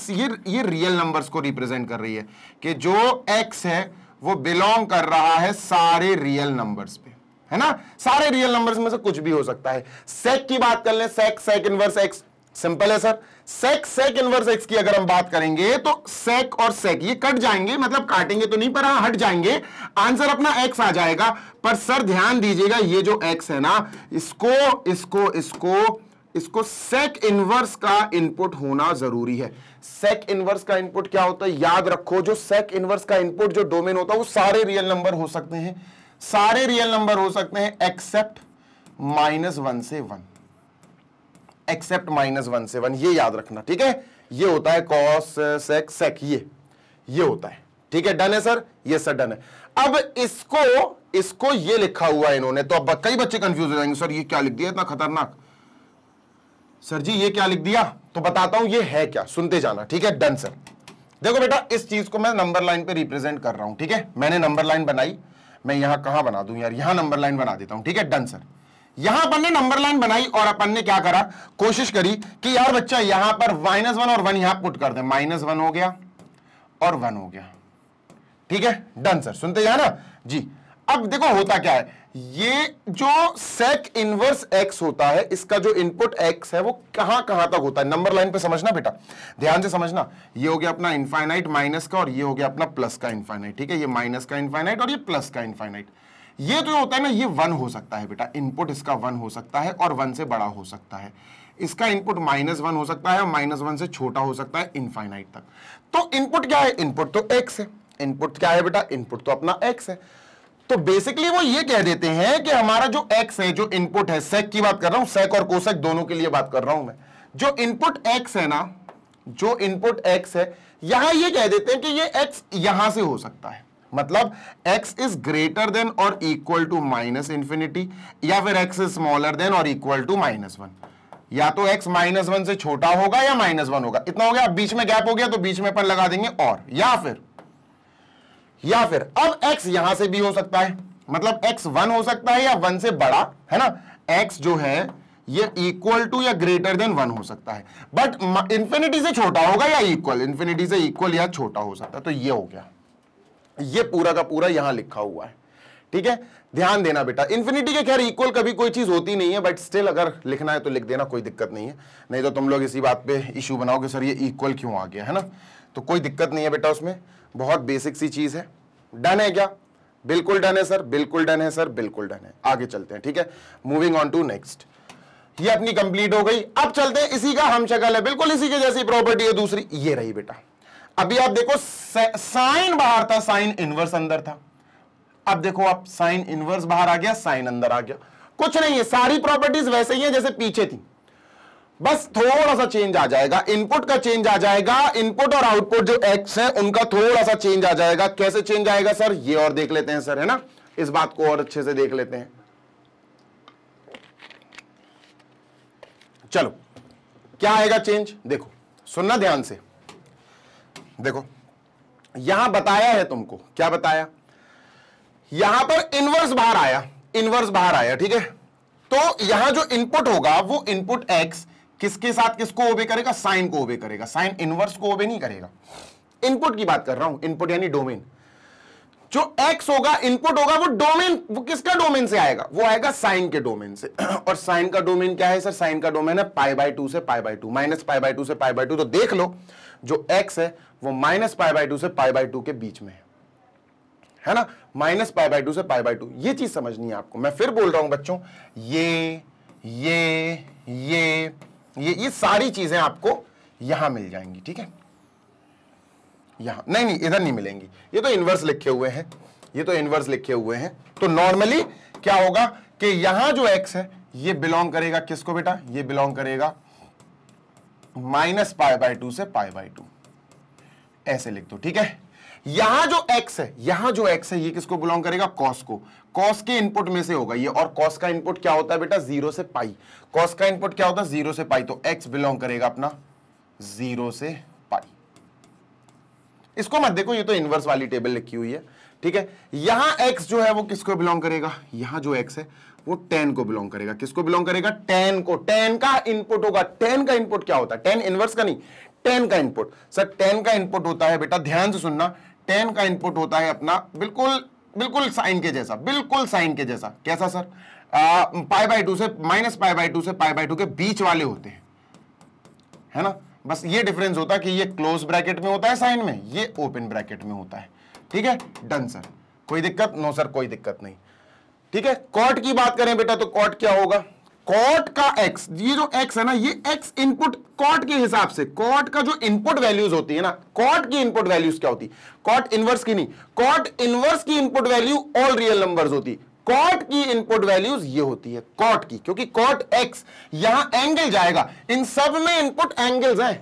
ये, रियल नंबर्स को रिप्रेजेंट कर रही है कि जो एक्स है वो बिलोंग कर रहा है सारे रियल नंबर्स पे है ना सारे रियल नंबर्स में से कुछ भी हो सकता है सेक की बात कर ले sec sec inverse x simple है sir sec sec inverse x की अगर हम बात करेंगे तो सेक और सेक ये कट जाएंगे मतलब काटेंगे तो नहीं पर हाँ हट जाएंगे आंसर अपना एक्स आ जाएगा पर सर ध्यान दीजिएगा ये जो एक्स है ना इसको इसको इसको इसको सेक इनवर्स का इनपुट होना जरूरी है सेक इनवर्स का इनपुट क्या होता है याद रखो जो सेक इनवर्स का इनपुट जो डोमेन होता है वो सारे रियल नंबर हो सकते हैं सारे रियल नंबर हो सकते हैं एक्सेप्ट माइनस वन से वन एक्सेप्ट माइनस वन से वन ये याद रखना ठीक है ये होता है कॉस सेक सेक ये ये होता है ठीक है डन है सर ये सर डन है अब इसको इसको ये लिखा हुआ है इन्होंने तो अब कई बच्चे कंफ्यूज हो जाएंगे सर ये क्या लिख दिया इतना खतरनाक सर जी ये क्या लिख दिया तो बताता हूं ये है क्या सुनते जाना ठीक है डन सर देखो बेटा इस चीज को मैं नंबर लाइन पे रिप्रेजेंट कर रहा हूं ठीक है मैंने नंबर लाइन बनाई मैं यहां कहां बना दू यार यहां नंबर लाइन बना देता हूं ठीक है डन सर यहां अपन ने नंबर लाइन बनाई और अपन ने क्या करा कोशिश करी कि यार बच्चा यहां पर माइनस वन और वन यहां पुट कर दे माइनस वन हो गया और वन हो गया ठीक है डन सर सुनते जाए ना जी अब देखो होता क्या है ये जो सेक इनवर्स एक्स होता है इसका जो इनपुट एक्स है वो कहां कहां तक होता है नंबर लाइन पे समझना बेटा ध्यान से समझना ये हो गया अपना इनफाइनाइट माइनस का और ये हो गया अपना प्लस का इनफाइनाइट ठीक है ये माइनस का इनफाइनाइट और ये प्लस का इनफाइनाइट ये जो तो होता है ना ये वन हो सकता है बेटा इनपुट इसका वन हो सकता है और वन से बड़ा हो सकता है इसका इनपुट माइनस वन हो सकता है और माइनस वन से छोटा हो सकता है इनफाइनाइट तक तो इनपुट क्या है इनपुट तो एक्स है इनपुट क्या है बेटा इनपुट तो अपना एक्स है तो बेसिकली वो ये कह देते हैं कि हमारा जो एक्स है जो इनपुट है सेक की बात कर रहा हूं सेक और कोसेक दोनों के लिए बात कर रहा हूं मैं जो इनपुट एक्स है ना जो इनपुट एक्स है यहां ये कह देते हैं कि ये एक्स यहां से हो सकता है मतलब x इज ग्रेटर देन और इक्वल टू माइनस इंफिनिटी या फिर x इज स्मॉलर देन और इक्वल टू माइनस वन या तो x माइनस वन से छोटा होगा या माइनस वन होगा इतना हो गया बीच में गैप हो गया तो बीच में पर लगा देंगे और या फिर या फिर अब x यहां से भी हो सकता है मतलब x वन हो सकता है या वन से बड़ा है ना x जो है ये इक्वल टू या ग्रेटर देन वन हो सकता है बट इंफिनिटी से छोटा होगा या इक्वल इंफिनिटी से इक्वल या छोटा हो सकता है तो ये हो गया ये पूरा का पूरा यहां लिखा हुआ है ठीक है ध्यान देना बेटा इन्फिनिटी के खैर इक्वल कभी कोई चीज होती नहीं है बट स्टिल अगर लिखना है तो लिख देना कोई दिक्कत नहीं है नहीं तो तुम लोग इसी बात पे इशू बनाओगे सर ये इक्वल क्यों आ गया है ना तो कोई दिक्कत नहीं है बेटा उसमें बहुत बेसिक सी चीज है डन है क्या बिल्कुल डन है सर बिल्कुल डन है सर बिल्कुल डन है आगे चलते हैं ठीक है मूविंग ऑन टू नेक्स्ट ये अपनी कंप्लीट हो गई अब चलते हैं इसी का हम शक्ल है बिल्कुल इसी के जैसी प्रॉपर्टी है दूसरी ये रही बेटा अभी आप देखो साइन बाहर था साइन इनवर्स अंदर था अब देखो आप साइन इनवर्स बाहर आ गया साइन अंदर आ गया कुछ नहीं है सारी प्रॉपर्टीज वैसे ही है जैसे पीछे थी बस थोड़ा सा चेंज आ जाएगा इनपुट का चेंज आ जाएगा इनपुट और आउटपुट जो एक्स है उनका थोड़ा सा चेंज आ जाएगा कैसे चेंज आएगा सर ये और देख लेते हैं सर है ना इस बात को और अच्छे से देख लेते हैं चलो क्या आएगा चेंज देखो सुनना ध्यान से देखो यहां बताया है तुमको क्या बताया यहां पर इनवर्स बाहर आया इनवर्स बाहर आया ठीक है तो यहां जो इनपुट होगा वो इनपुट एक्स किसके साथ किसको ओबे करेगा साइन को ओबे करेगा साइन इनवर्स को ओबे नहीं करेगा इनपुट की बात कर रहा हूं इनपुट यानी डोमेन जो एक्स होगा इनपुट होगा वो डोमेन वो किसका डोमेन से आएगा वो आएगा साइन के डोमेन से और साइन का डोमेन क्या है सर साइन का डोमेन है पाई बाय टू से pi by two minus pi by two से पाई बाय टू तो देख लो जो एक्स है वो माइनस पाई बाई टू से पाई बाई टू के बीच में है है ना माइनस पाई बाई टू से पाई बाई टू ये चीज समझनी है आपको मैं फिर बोल रहा हूं बच्चों ये ये ये ये ये सारी चीजें आपको यहां मिल जाएंगी ठीक है यहां नहीं नहीं इधर नहीं मिलेंगी ये तो इनवर्स लिखे हुए हैं ये तो इनवर्स लिखे हुए हैं तो नॉर्मली क्या होगा कि यहां जो एक्स है ये बिलोंग करेगा किसको बेटा ये बिलोंग करेगा माइनस पाई बाय टू से पाई बाय टू ऐसे लिख दो ठीक है यहां जो x है यहां जो x है ये किसको बिलोंग करेगा कॉस को कॉस के इनपुट में से होगा ये और कॉस का इनपुट क्या होता है बेटा जीरो से पाई कॉस का इनपुट क्या होता है जीरो से पाई तो x बिलोंग करेगा अपना जीरो से पाई इसको मत देखो ये तो इनवर्स वाली टेबल लिखी हुई है ठीक है यहां x जो है वो किसको बिलोंग करेगा यहां जो x है वो टेन को बिलोंग करेगा किसको बिलोंग करेगा टेन को टेन का इनपुट होगा टेन का इनपुट क्या होता है टेन इनवर्स का नहीं टेन का इनपुट सर टेन का इनपुट होता है बेटा ध्यान से सुनना टेन का इनपुट होता है अपना बिल्कुल बिल्कुल साइन के जैसा बिल्कुल साइन के जैसा कैसा सर पाई बाई टू से माइनस पाई बाई टू से पाई बाई टू के बीच वाले होते हैं है ना बस ये डिफरेंस होता है कि ये क्लोज ब्रैकेट में होता है साइन में ये ओपन ब्रैकेट में होता है ठीक है डन सर कोई दिक्कत नो सर कोई दिक्कत नहीं ठीक है कॉट की बात करें बेटा तो कॉट क्या होगा कॉट का एक्स ये जो एक्स है ना ये एक्स इनपुट कॉट के हिसाब से कॉट का जो इनपुट वैल्यूज होती है ना कॉट की इनपुट वैल्यूज क्या होती कॉट इनवर्स की नहीं कॉट इनवर्स की input value all real number होती कॉट की इनपुट वैल्यूज ये होती है कॉट की क्योंकि कॉट एक्स यहां एंगल जाएगा इन सब में इनपुट एंगल्स हैं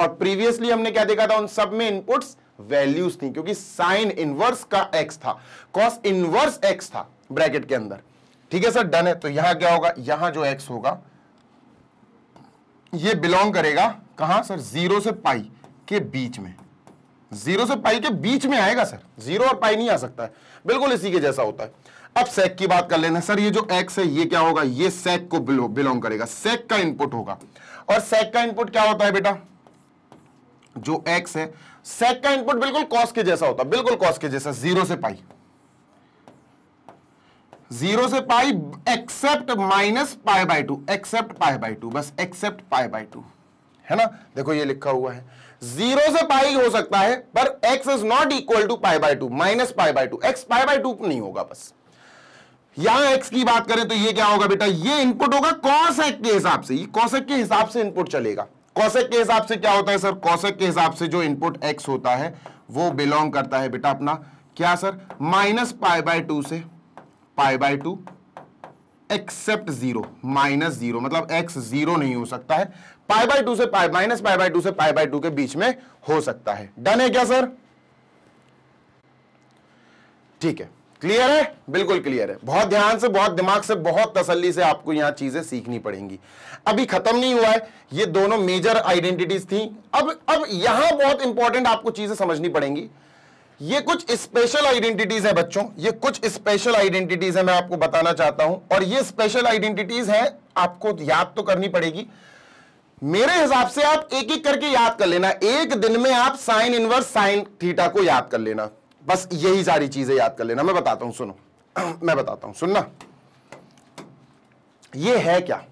और प्रीवियसली हमने क्या देखा था उन सब में इनपुट्स वैल्यूज थी क्योंकि साइन इनवर्स का एक्स था कॉस इनवर्स एक्स था ब्रैकेट के अंदर ठीक है सर डन है तो यहां क्या होगा यहां जो एक्स होगा ये बिलोंग करेगा कहा सर जीरो से पाई के बीच में जीरो से पाई के बीच में आएगा सर जीरो और पाई नहीं आ सकता है बिल्कुल इसी के जैसा होता है अब सेक की बात कर लेना सर ये जो एक्स है ये क्या होगा ये सेक को बिलोंग करेगा सेक का इनपुट होगा और सेक का इनपुट क्या होता है बेटा जो एक्स है सेक का इनपुट बिल्कुल कॉस के जैसा होता है बिल्कुल कॉस के जैसा जीरो से पाई जीरो से pi except minus pi by two except pi by two बस एक्सेप्ट पाई बाई टू है ना देखो ये लिखा हुआ है जीरो से पाई हो सकता है पर x is not equal to pi by two minus pi by two x pi by two नहीं होगा बस यहां एक्स की बात करें तो ये क्या होगा बेटा ये इनपुट होगा कॉसेक के हिसाब से ये कॉसेक के हिसाब से इनपुट चलेगा कौशक के हिसाब से क्या होता है सर कौशक के हिसाब से जो इनपुट एक्स होता है वो बिलोंग करता है बेटा अपना क्या sir minus pi by two से pi by two except zero minus zero मतलब एक्स जीरो नहीं हो सकता है पाई बाई टू से pi minus pi by two से पाई बाई टू के बीच में हो सकता है डन है क्या सर ठीक है क्लियर है बिल्कुल क्लियर है बहुत ध्यान से बहुत दिमाग से बहुत तसल्ली से आपको यहां चीजें सीखनी पड़ेंगी अभी खत्म नहीं हुआ है ये दोनों मेजर आइडेंटिटीज थी अब अब यहां बहुत इंपॉर्टेंट आपको चीजें समझनी पड़ेंगी ये कुछ स्पेशल आइडेंटिटीज है बच्चों ये कुछ स्पेशल आइडेंटिटीज है मैं आपको बताना चाहता हूं और ये स्पेशल आइडेंटिटीज है आपको याद तो करनी पड़ेगी मेरे हिसाब से आप एक एक करके याद कर लेना एक दिन में आप साइन इनवर्स साइन थीटा को याद कर लेना बस यही सारी चीजें याद कर लेना मैं बताता हूं सुनो मैं बताता हूं सुनना ये है क्या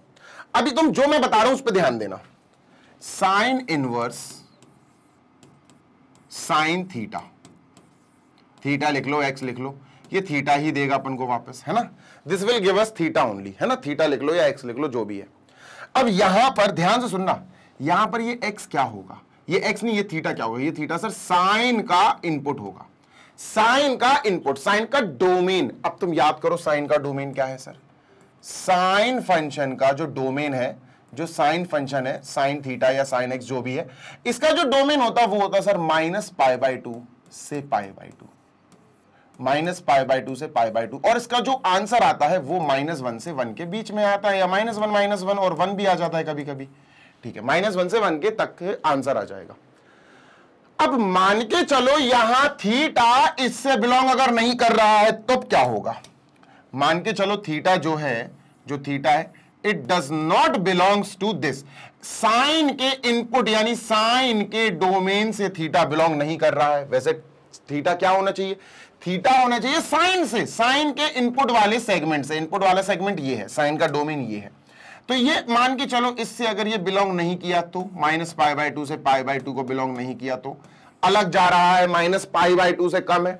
अभी तुम जो मैं बता रहा हूं उस पर ध्यान देना sine inverse sine theta theta लिख लो एक्स लिख लो ये थीटा ही देगा अपन को वापस है ना this will give us theta only है ना थीटा लिख लो या एक्स लिख लो जो भी है अब यहां पर ध्यान से सुनना यहां पर ये एक्स क्या होगा ये एक्स नहीं ये थीटा क्या होगा ये थीटा सर साइन का इनपुट होगा साइन का इनपुट साइन का डोमेन अब तुम याद करो साइन का डोमेन क्या है सर साइन फंक्शन का जो डोमेन है जो साइन फंक्शन है साइन थीटा या साइन एक्स जो भी है इसका जो डोमेन होता है वो होता है sir minus pi by two से pi by two minus pi by two से पाई बाई टू और इसका जो आंसर आता है वो माइनस वन से वन के बीच में आता है या माइनस वन माइनस वन और वन भी आ जाता है कभी कभी ठीक है माइनस वन से वन के तक आंसर आ जाएगा अब मान के चलो यहां थीटा इससे बिलोंग अगर नहीं कर रहा है तो क्या होगा मान के चलो थीटा जो है जो थीटा है it does not belongs to this sine के इनपुट यानी साइन के डोमेन से थीटा बिलोंग नहीं कर रहा है वैसे थीटा क्या होना चाहिए थीटा होना चाहिए साइन से साइन के इनपुट वाले सेगमेंट से इनपुट वाला सेगमेंट ये है साइन का डोमेन ये है तो ये मान के चलो इससे अगर ये बिलोंग नहीं किया तो माइनस पाई बाई टू से पाई बाई टू को बिलोंग नहीं किया तो अलग जा रहा है माइनस पाई बाई टू से कम है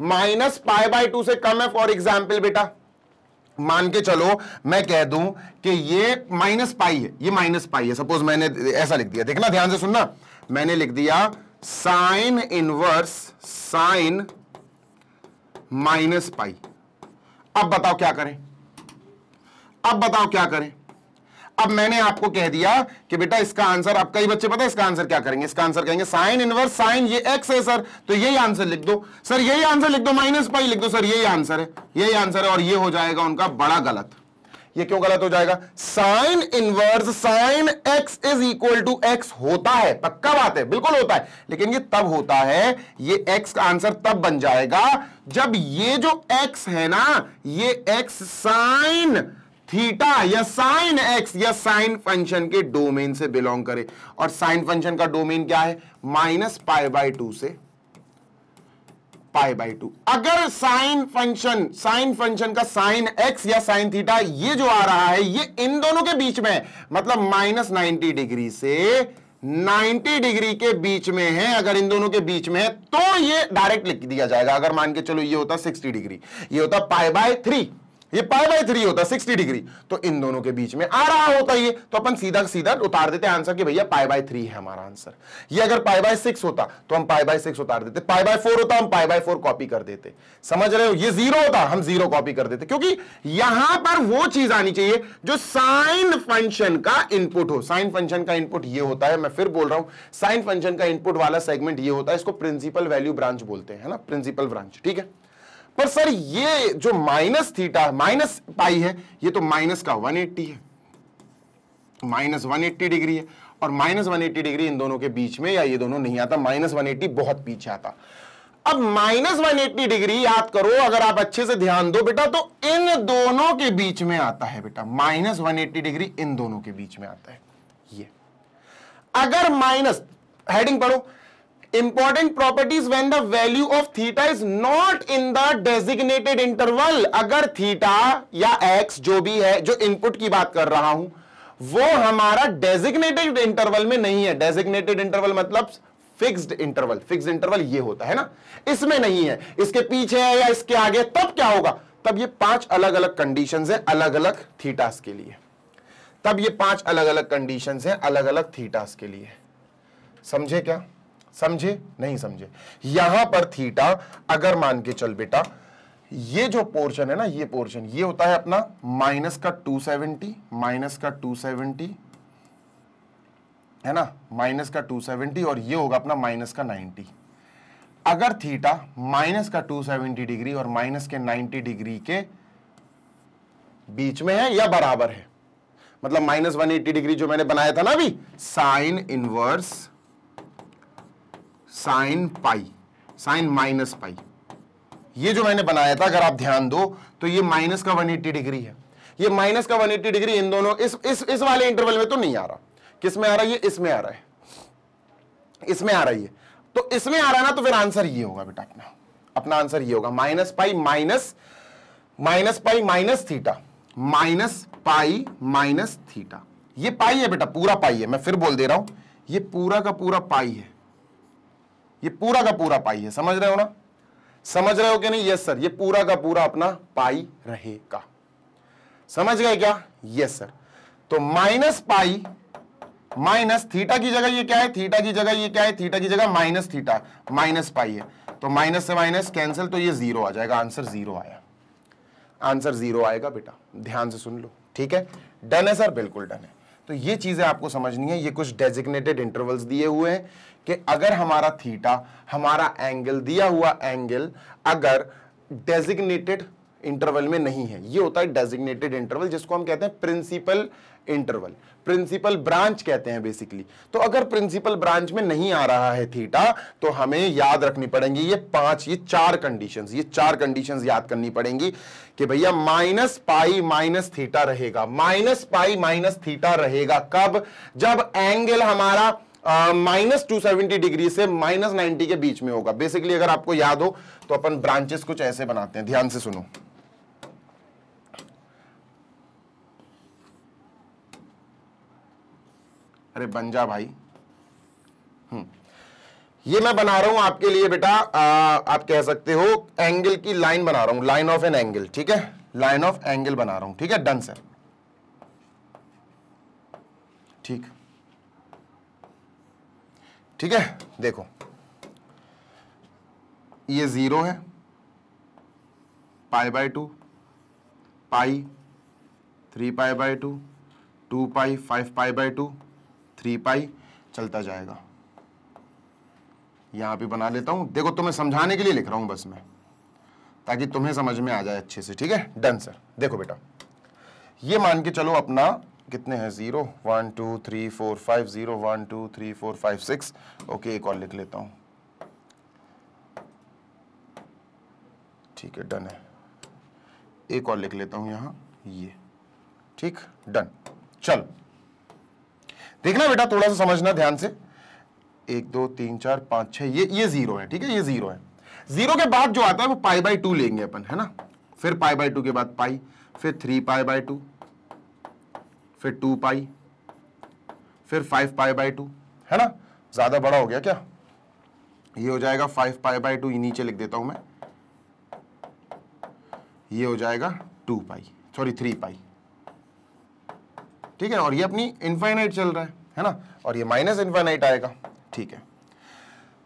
माइनस पाई बाई टू से कम है फॉर एग्जाम्पल बेटा मान के चलो मैं कह दूं कि ये माइनस पाई है ये माइनस पाई है सपोज मैंने ऐसा लिख दिया देखना ध्यान से सुनना मैंने लिख दिया sine inverse sine minus pi अब बताओ क्या करें अब बताओ क्या करें अब मैंने आपको कह दिया कि बेटा इसका आंसर आप कई बच्चे पता है इसका आंसर क्या करेंगे इसका आंसर कहेंगे साइन इनवर्स साइन ये एक्स है सर तो यही आंसर लिख दो सर यही आंसर लिख दो माइनस पाई लिख दो सर यही आंसर है यही आंसर है और ये हो जाएगा उनका बड़ा गलत ये क्यों गलत हो जाएगा sine inverse sine x is equal to x होता है पक्का बात है बिल्कुल होता है लेकिन ये तब होता है ये एक्स का आंसर तब बन जाएगा जब ये जो एक्स है ना ये एक्स साइन थीटा या साइन एक्स या साइन फंक्शन के डोमेन से बिलोंग करे और साइन फंक्शन का डोमेन क्या है माइनस पाई बाई टू से पाई बाई टू अगर साइन फंक्शन साइन फंक्शन का साइन एक्स या साइन थीटा ये जो आ रहा है ये इन दोनों के बीच में मतलब माइनस नाइनटी डिग्री से 90 डिग्री के बीच में है अगर इन दोनों के बीच में है तो ये डायरेक्ट लिख दिया जाएगा अगर मान के चलो ये होता 60 डिग्री ये होता पाई बाय थ्री ये पाई बाई थ्री होता सिक्सटी डिग्री तो इन दोनों के बीच में आ रहा होता ये तो अपन सीधा सीधा उतार देते आंसर कि भैया पाई बाई थ्री है हमारा आंसर ये अगर पाई बाई सिक्स होता तो हम पाई बाई सिक्स उतार देते पाई बाई फोर होता हम पाई बाई फोर कॉपी कर देते समझ रहे हो ये जीरो होता हम जीरो कॉपी कर देते क्योंकि यहां पर वो चीज आनी चाहिए जो साइन फंक्शन का इनपुट हो साइन फंक्शन का इनपुट ये होता है मैं फिर बोल रहा हूं साइन फंक्शन का इनपुट वाला सेगमेंट ये होता है इसको प्रिंसिपल वैल्यू ब्रांच बोलते हैं ना प्रिंसिपल ब्रांच ठीक है पर सर ये जो माइनस थीटा माइनस पाई है ये तो माइनस का 180 है तो माइनस 180 डिग्री है और माइनस वन डिग्री इन दोनों के बीच में या ये दोनों नहीं आता माइनस वन बहुत पीछे आता अब माइनस वन डिग्री याद करो अगर आप अच्छे से ध्यान दो बेटा तो इन दोनों के बीच में आता है बेटा माइनस वन डिग्री इन दोनों के बीच में आता है ये अगर माइनस हेडिंग पढ़ो important properties when the value of theta is not in the designated interval अगर थीटा या एक्स जो भी है जो इनपुट की बात कर रहा हूं वो हमारा डेजिग्नेटेड इंटरवल में नहीं है डेजिग्नेटेड इंटरवल मतलब फिक्स्ड इंटरवल फिक्स्ड इंटरवल ये होता है ना इसमें नहीं है इसके पीछे है या इसके आगे तब क्या होगा तब ये पांच अलग अलग कंडीशन है अलग अलग थीटास के लिए तब ये पांच अलग अलग कंडीशन है अलग अलग थीटास के लिए समझे क्या समझे नहीं समझे यहां पर थीटा अगर मान के चल बेटा ये जो पोर्शन है ना ये पोर्शन ये होता है अपना माइनस का 270 माइनस का 270 है ना माइनस का 270 और ये होगा अपना माइनस का 90 अगर थीटा माइनस का 270 डिग्री और माइनस के 90 डिग्री के बीच में है या बराबर है मतलब माइनस वन डिग्री जो मैंने बनाया था ना अभी sine inverse sine pi sine minus pi ये जो मैंने बनाया था अगर आप ध्यान दो तो ये माइनस का 180 डिग्री है ये माइनस का 180 डिग्री इन दोनों इस इस इस वाले इंटरवल में तो नहीं आ रहा किस में आ रहा है ये इसमें आ रहा है इसमें आ रहा है तो इसमें आ रहा है ना तो फिर आंसर ये होगा बेटा अपना अपना आंसर ये होगा minus pi minus minus pi minus theta minus pi minus theta ये पाई है बेटा पूरा पाई है मैं फिर बोल दे रहा हूं ये पूरा का पूरा पाई है ये पूरा का पूरा पाई है समझ रहे हो ना समझ रहे हो कि नहीं यस सर ये पूरा का पूरा अपना पाई रहेगा समझ गए क्या यस सर तो माइनस पाई माइनस थीटा की जगह ये क्या है थीटा की जगह ये क्या है थीटा की जगह माइनस थीटा माइनस पाई है तो माइनस से माइनस कैंसिल तो ये जीरो आ जाएगा आंसर जीरो आया आंसर जीरो आएगा बेटा ध्यान से सुन लो ठीक है डन है सर बिल्कुल डन है तो ये चीजें आपको समझनी है ये कुछ डेजिग्नेटेड इंटरवल्स दिए हुए हैं कि अगर हमारा थीटा हमारा एंगल दिया हुआ एंगल अगर डेजिग्नेटेड इंटरवल में नहीं है ये होता है डेजिग्नेटेड इंटरवल जिसको हम कहते हैं प्रिंसिपल इंटरवल प्रिंसिपल ब्रांच कहते हैं बेसिकली तो अगर प्रिंसिपल ब्रांच में नहीं आ रहा है थीटा तो हमें याद रखनी पड़ेंगी ये पांच ये चार कंडीशंस ये चार कंडीशंस याद करनी पड़ेंगी कि भैया माइनस पाई माइनस थीटा रहेगा माइनस पाई माइनस थीटा रहेगा कब जब एंगल हमारा माइनस टू सेवेंटी डिग्री से माइनस नाइनटी के बीच में होगा बेसिकली अगर आपको याद हो तो अपन ब्रांचेस कुछ ऐसे बनाते हैं ध्यान से सुनो अरे बंजा भाई हम्म। ये मैं बना रहा हूं आपके लिए बेटा आप कह सकते हो एंगल की लाइन बना रहा हूं लाइन ऑफ एन एंगल ठीक है लाइन ऑफ एंगल बना रहा हूं ठीक है डन सर ठीक ठीक है देखो ये ज़ीरो है pi by two pi three pi by two two pi five pi by two three pi चलता जाएगा यहां भी बना लेता हूं देखो तुम्हें समझाने के लिए लिख रहा हूं बस मैं ताकि तुम्हें समझ में आ जाए अच्छे से ठीक है डन सर देखो बेटा ये मान के चलो अपना कितने हैं zero one two three four five zero one two three four five six okay एक और लिख लेता हूँ ठीक है डन है एक और लिख लेता हूँ यहाँ ये ठीक डन चल देखना बेटा थोड़ा सा समझना ध्यान से एक दो तीन चार पाँच छः ये ये ज़ीरो है ठीक है ये ज़ीरो है ज़ीरो के बाद जो आता है वो पाई बाई टू लेंगे अपन है ना फिर पाई बाई टू के बाद पाई फिर थ्री पाई बाई टू फिर टू पाई फिर फाइव पाई बाई टू है ना ज़्यादा बड़ा हो गया क्या ये हो जाएगा फाइव पाई बाई टू नीचे लिख देता हूं मैं ये हो जाएगा two pi sorry three pi ठीक है और ये अपनी इन्फाइनाइट चल रहा है है ना और ये माइनस इनफाइनाइट आएगा ठीक है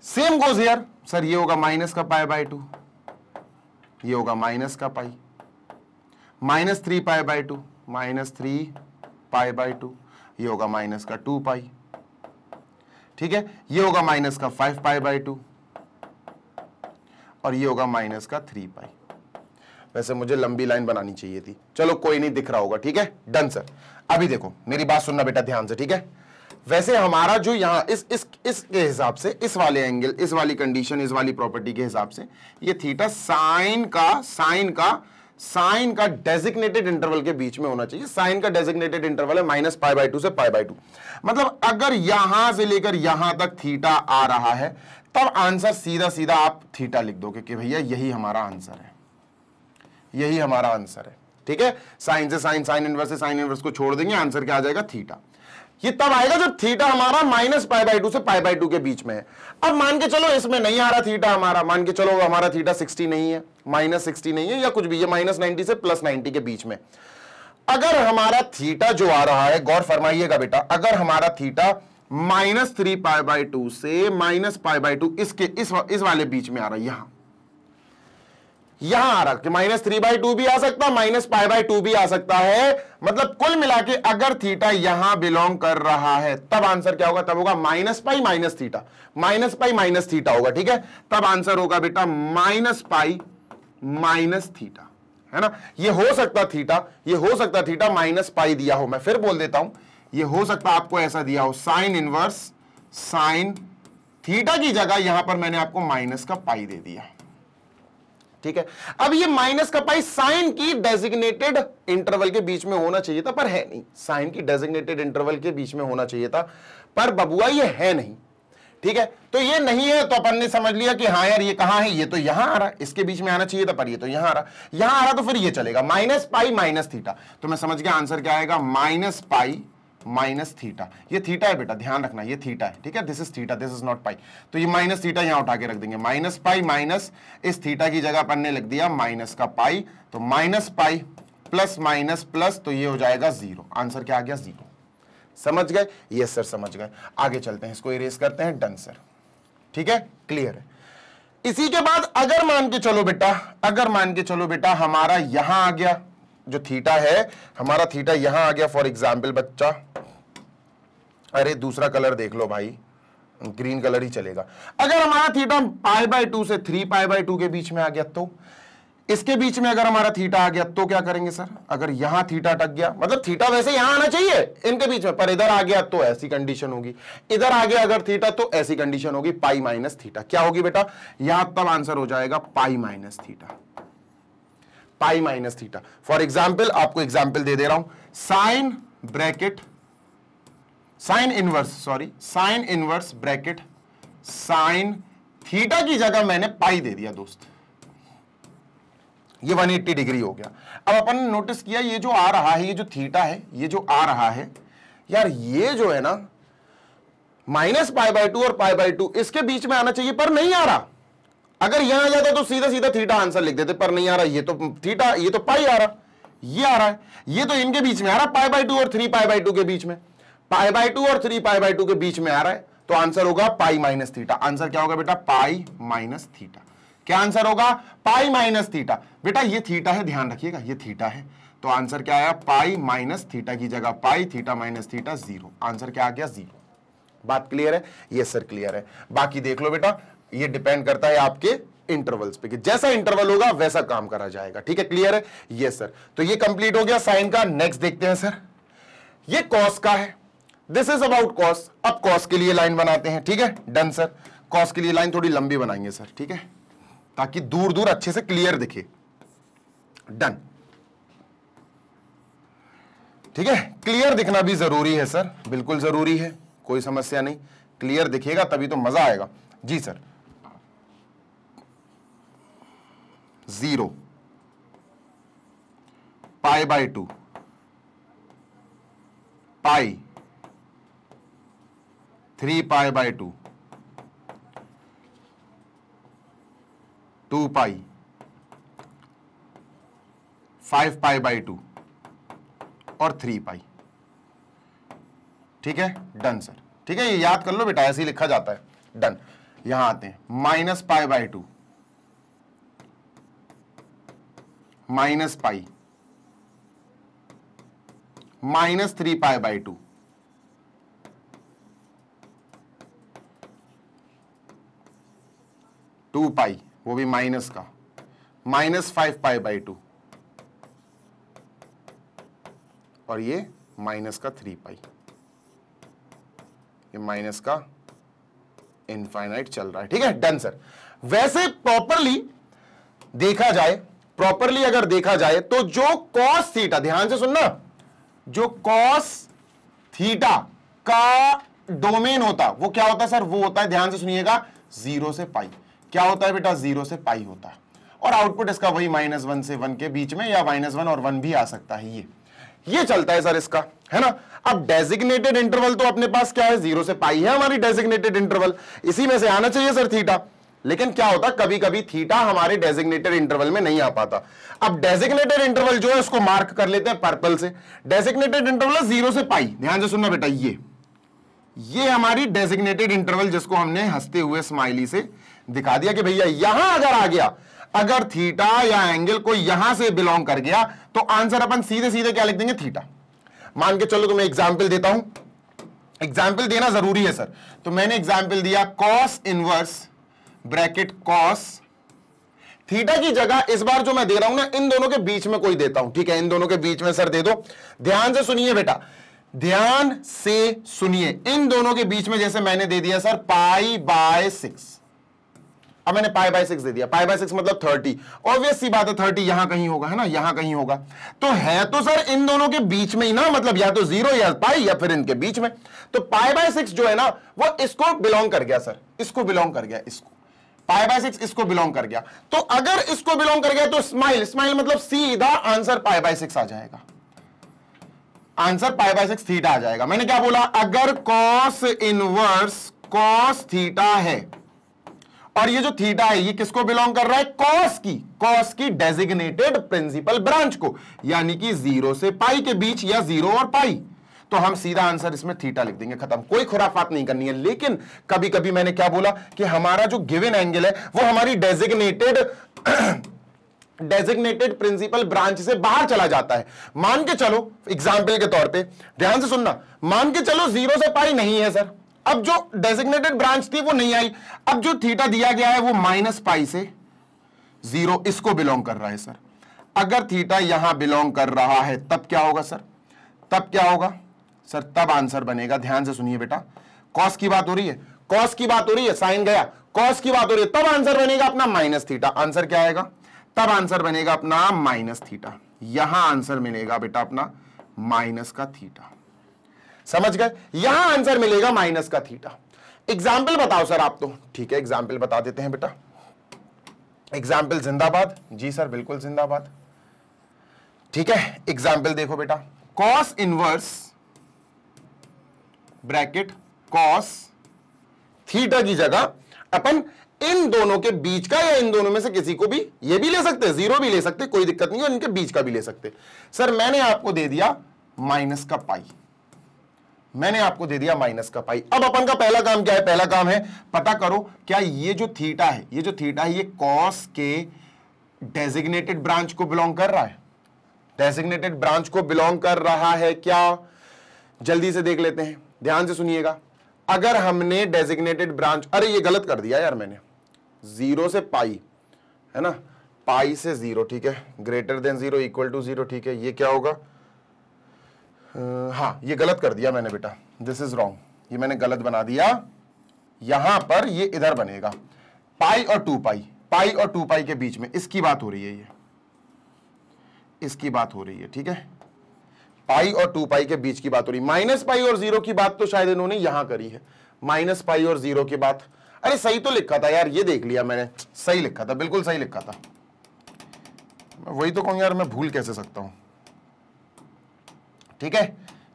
सेम गोज हेयर सर ये होगा माइनस का पाई बाई टू ये होगा माइनस का pi minus three pi by two minus three pi by two ये होगा माइनस का टू पाई ठीक है ये होगा माइनस का फाइव पाई बाई टू और ये होगा माइनस का थ्री पाई वैसे मुझे लंबी लाइन बनानी चाहिए थी चलो कोई नहीं दिख रहा होगा ठीक है डन सर अभी देखो मेरी बात सुनना बेटा ध्यान से ठीक है वैसे हमारा जो यहां इस इस इस के हिसाब से इस वाले एंगल इस वाली कंडीशन इस वाली प्रॉपर्टी के हिसाब से ये थीटा साइन का साइन का साइन का डेजिग्नेटेड इंटरवल के बीच में होना चाहिए साइन का डेजिग्नेटेड इंटरवल है माइनस पाई बाई टू से पाई बाई टू मतलब अगर यहां से लेकर यहां तक थीटा आ रहा है तब आंसर सीधा सीधा आप थीटा लिख दोगे कि भैया यही हमारा आंसर है यही हमारा आंसर है ठीक है साइन से साइन साइन इनवर्स से साइन इनवर्स को छोड़ देंगे आंसर क्या आ जाएगा थीटा ये तब आएगा जब थीटा हमारा माइनस पाई बाई टू से पाई बाई टू के बीच में है अब मान के चलो इसमें नहीं आ रहा थीटा हमारा मान के चलो हमारा थीटा 60 नहीं है माइनस सिक्सटी नहीं है या कुछ भी है माइनस नाइनटी से प्लस नाइनटी के बीच में अगर हमारा थीटा जो आ रहा है गौर फरमाइएगा बेटा अगर हमारा theta minus three pi by two से माइनस पाई बाई टू इसके इस, इस वाले बीच में आ रहा है यहां यहां आ रहा माइनस थ्री बाई टू भी आ सकता माइनस पाई बाई टू भी आ सकता है मतलब कुल मिला के अगर थीटा यहां बिलोंग कर रहा है तब आंसर क्या होगा तब होगा minus pi minus theta minus pi minus theta होगा ठीक है तब आंसर होगा बेटा माइनस पाई माइनस थीटा है ना ये हो सकता थीटा ये हो सकता थीटा माइनस पाई दिया हो मैं फिर बोल देता हूं ये हो सकता आपको ऐसा दिया हो साइन इनवर्स साइन थीटा की जगह यहां पर मैंने आपको माइनस का पाई दे दिया ठीक है अब ये माइनस का पाई साइन की डेजिग्नेटेड इंटरवल के बीच में होना चाहिए था पर है नहीं साइन की डेजिग्नेटेड इंटरवल के बीच में होना चाहिए था पर बबुआ ये है नहीं ठीक है तो ये नहीं है तो अपन ने समझ लिया कि हाँ यार ये कहां है ये तो यहां आ रहा इसके बीच में आना चाहिए था पर ये तो यहां आ रहा यहां आ रहा तो फिर ये चलेगा माइनस पाई माइनस थीटा तो मैं समझ गया आंसर क्या आएगा माइनस पाई माइनस थीटा ये थीटा है बेटा ध्यान रखना ये थीटा है ठीक है this is theta this is not pi तो ये माइनस थीटा यहां उठा के रख देंगे माइनस पाई माइनस इस थीटा की जगह अपन लग दिया माइनस का पाई तो minus pi plus minus plus तो ये हो जाएगा जीरो आंसर क्या आ गया जीरो समझ गए यस सर समझ गए आगे चलते हैं इसको इरेज करते हैं डन सर ठीक है क्लियर है इसी के बाद अगर मान के चलो बेटा अगर मान के चलो बेटा हमारा यहां आ गया जो थीटा है हमारा थीटा यहां आ गया फॉर एग्जाम्पल बच्चा अरे दूसरा कलर देख लो भाई ग्रीन कलर ही चलेगा अगर हमारा थीटा पाई बाय टू से थ्री पाई बाय टू के बीच में आ गया तो इसके बीच में अगर हमारा थीटा आ गया तो क्या करेंगे सर अगर यहां थीटा टक गया मतलब थीटा वैसे यहां आना चाहिए इनके बीच में पर इधर आ गया तो ऐसी कंडीशन होगी इधर आ गया अगर थीटा तो ऐसी कंडीशन होगी पाई माइनस थीटा क्या होगी बेटा यहां तब आंसर हो जाएगा pi minus theta pi minus theta for example आपको एग्जाम्पल दे दे रहा हूं sine bracket sine inverse sorry sine inverse bracket sine theta की जगह मैंने पाई दे दिया दोस्त ये 180 डिग्री हो गया अब अपन ने नोटिस किया ये जो आ रहा है ये जो थीटा है ये जो आ रहा है यार ये जो है ना माइनस पाई बाई टू और पाई बाई टू इसके बीच में आना चाहिए पर नहीं आ रहा अगर यहां आ जाता तो सीधा सीधा थीटा आंसर लिख देते पर नहीं आ रहा ये तो थीटा ये तो पाई आ रहा ये आ रहा है ये तो इनके बीच में आ रहा पाई बाई टू और थ्री पाई बाई टू के बीच में पाई बाई टू और थ्री पाई बाई टू के बीच में आ रहा है तो आंसर होगा पाई माइनस थीटा आंसर क्या होगा बेटा पाई माइनस थीटा क्या आंसर होगा पाई माइनस थीटा बेटा ये थीटा है ध्यान रखिएगा ये थीटा है तो आंसर क्या आया पाई माइनस थीटा की जगह pi theta minus theta zero answer क्या आ गया जीरो बात क्लियर है ये सर क्लियर है बाकी देख लो बेटा ये डिपेंड करता है आपके इंटरवल्स पे कि जैसा इंटरवल होगा वैसा काम करा जाएगा ठीक है क्लियर है ये सर तो ये कंप्लीट हो गया साइन का नेक्स्ट देखते हैं सर ये कॉस का है दिस इज अबाउट कॉस्ट अब कॉस्ट के लिए लाइन बनाते हैं ठीक है डन सर कॉस्ट के लिए लाइन थोड़ी लंबी बनाएंगे सर ठीक है ताकि दूर दूर अच्छे से क्लियर दिखे डन ठीक है क्लियर दिखना भी जरूरी है सर बिल्कुल जरूरी है कोई समस्या नहीं क्लियर दिखेगा तभी तो मजा आएगा जी sir zero pi by two pi three pi by two two pi five pi by two और थ्री पाई ठीक है डन सर ठीक है ये याद कर लो बेटा ऐसे ही लिखा जाता है डन यहां आते हैं minus pi by two minus pi minus three pi by two two pi वो भी माइनस का minus five pi by two और ये माइनस का थ्री पाई ये माइनस का इनफाइनाइट चल रहा है ठीक है डन सर वैसे प्रॉपरली देखा जाए प्रॉपरली अगर देखा जाए तो जो कॉस थीटा ध्यान से सुनना जो कॉस थीटा का डोमेन होता वो क्या होता है सर वो होता है ध्यान से सुनिएगा जीरो से पाई क्या होता है बेटा जीरो से पाई होता है और आउटपुट इसका वही माइनस वन से वन के बीच में या माइनस वन और वन भी आ सकता है ये ये चलता है सर इसका है ना अब डेजिग्नेटेड इंटरवल तो अपने पास क्या है जीरो से पाई है हमारी डेजिग्नेटेड इंटरवल इसी में से आना चाहिए सर थीटा लेकिन क्या होता कभी कभी थीटा हमारे डेजिग्नेटेड इंटरवल में नहीं आ पाता अब डेजिग्नेटेड इंटरवल जो है उसको मार्क कर लेते हैं पर्पल से डेजिग्नेटेड इंटरवल जीरो से पाई ध्यान से सुनना बेटा ये ये हमारी डेजिग्नेटेड इंटरवल जिसको हमने हंसते हुए स्माइली से दिखा दिया कि भैया यहां अगर आ गया अगर थीटा या एंगल को यहां से बिलोंग कर गया तो आंसर अपन सीधे सीधे क्या लिख देंगे थीटा मान के चलो तो मैं एग्जाम्पल देता हूं एग्जाम्पल देना जरूरी है सर तो मैंने एग्जाम्पल दिया cos inverse bracket cos theta की जगह इस बार जो मैं दे रहा हूं ना इन दोनों के बीच में कोई देता हूं ठीक है इन दोनों के बीच में सर दे दो ध्यान से सुनिए बेटा ध्यान से सुनिए इन दोनों के बीच में जैसे मैंने दे दिया सर पाई बाय सिक्स अब मैंने पाई बाय सिक्स दे दिया पाई बाय सिक्स मतलब थर्टी ऑब्वियस सी बात है थर्टी यहां कहीं होगा है ना यहां कहीं होगा तो है तो सर इन दोनों के बीच में ही ना मतलब या तो जीरो या पाई या फिर इनके बीच में तो पाई बाय सिक्स जो है ना वो इसको बिलोंग कर गया सर इसको बिलोंग कर गया इसको पाई बाय सिक्स इसको बिलोंग कर गया तो अगर इसको बिलोंग कर गया तो स्माइल स्माइल मतलब सीधा आंसर पाई बाय सिक्स आ जाएगा answer pi by six theta आ जाएगा मैंने क्या बोला अगर कॉस इनवर्स कॉस थीटा है और ये जो थीटा है ये किसको बिलोंग कर रहा है कॉस की कॉस की डेजिग्नेटेड प्रिंसिपल ब्रांच को यानी कि जीरो से पाई के बीच या जीरो और पाई तो हम सीधा आंसर इसमें थीटा लिख देंगे खत्म कोई खुराफात नहीं करनी है लेकिन कभी कभी मैंने क्या बोला कि हमारा जो गिवन एंगल है वो हमारी डेजिग्नेटेड डेजिग्नेटेड प्रिंसिपल ब्रांच से बाहर चला जाता है मान के चलो एग्जाम्पल के तौर पे ध्यान से सुनना मान के चलो जीरो से पाई नहीं है सर अब जो डेजिग्नेटेड ब्रांच थी वो नहीं आई अब जो थीटा दिया गया है वो माइनस पाई से जीरो इसको बिलोंग कर रहा है सर अगर थीटा यहां बिलोंग कर रहा है तब क्या होगा सर तब क्या होगा सर तब आंसर बनेगा ध्यान से सुनिए बेटा कॉस की बात हो रही है कॉस की बात हो रही है साइन गया कॉस की बात हो रही है तब आंसर बनेगा अपना माइनस थीटा आंसर क्या आएगा तब आंसर बनेगा अपना माइनस थीटा यहां आंसर मिलेगा बेटा अपना माइनस का थीटा समझ गए यहां आंसर मिलेगा माइनस का थीटा एग्जाम्पल बताओ सर आप तो ठीक है एग्जाम्पल बता देते हैं बेटा एग्जाम्पल जिंदाबाद जी सर बिल्कुल जिंदाबाद ठीक है एग्जाम्पल देखो बेटा cos inverse bracket cos theta की जगह अपन इन दोनों के बीच का या इन दोनों में से किसी को भी ये भी ले सकते जीरो भी ले सकते कोई दिक्कत नहीं है इनके बीच का भी ले सकते सर मैंने आपको दे दिया माइनस का पाई मैंने आपको दे दिया माइनस का पाई अब अपन का पहला काम क्या है पहला काम है पता करो क्या ये जो थीटा है ये जो थीटा है ये कॉस के डेजिग्नेटेड ब्रांच को बिलोंग कर रहा है डेजिग्नेटेड ब्रांच को बिलोंग कर रहा है क्या जल्दी से देख लेते हैं ध्यान से सुनिएगा अगर हमने डेजिग्नेटेड ब्रांच अरे ये गलत कर दिया यार मैंने जीरो से पाई है ना पाई से जीरो ठीक है greater than zero equal to zero ठीक है ये क्या होगा हाँ ये गलत कर दिया मैंने बेटा दिस इज रॉन्ग ये मैंने गलत बना दिया यहां पर ये इधर बनेगा पाई और टू पाई पाई और टू पाई के बीच में इसकी बात हो रही है ये इसकी बात हो रही है ठीक है पाई और टू पाई के बीच की बात हो रही है माइनस पाई और जीरो की बात तो शायद इन्होंने यहां करी है माइनस पाई और जीरो की बात अरे सही तो लिखा था यार ये देख लिया मैंने सही लिखा था बिल्कुल सही लिखा था वही तो कहूंगा यार मैं भूल कैसे सकता हूं ठीक है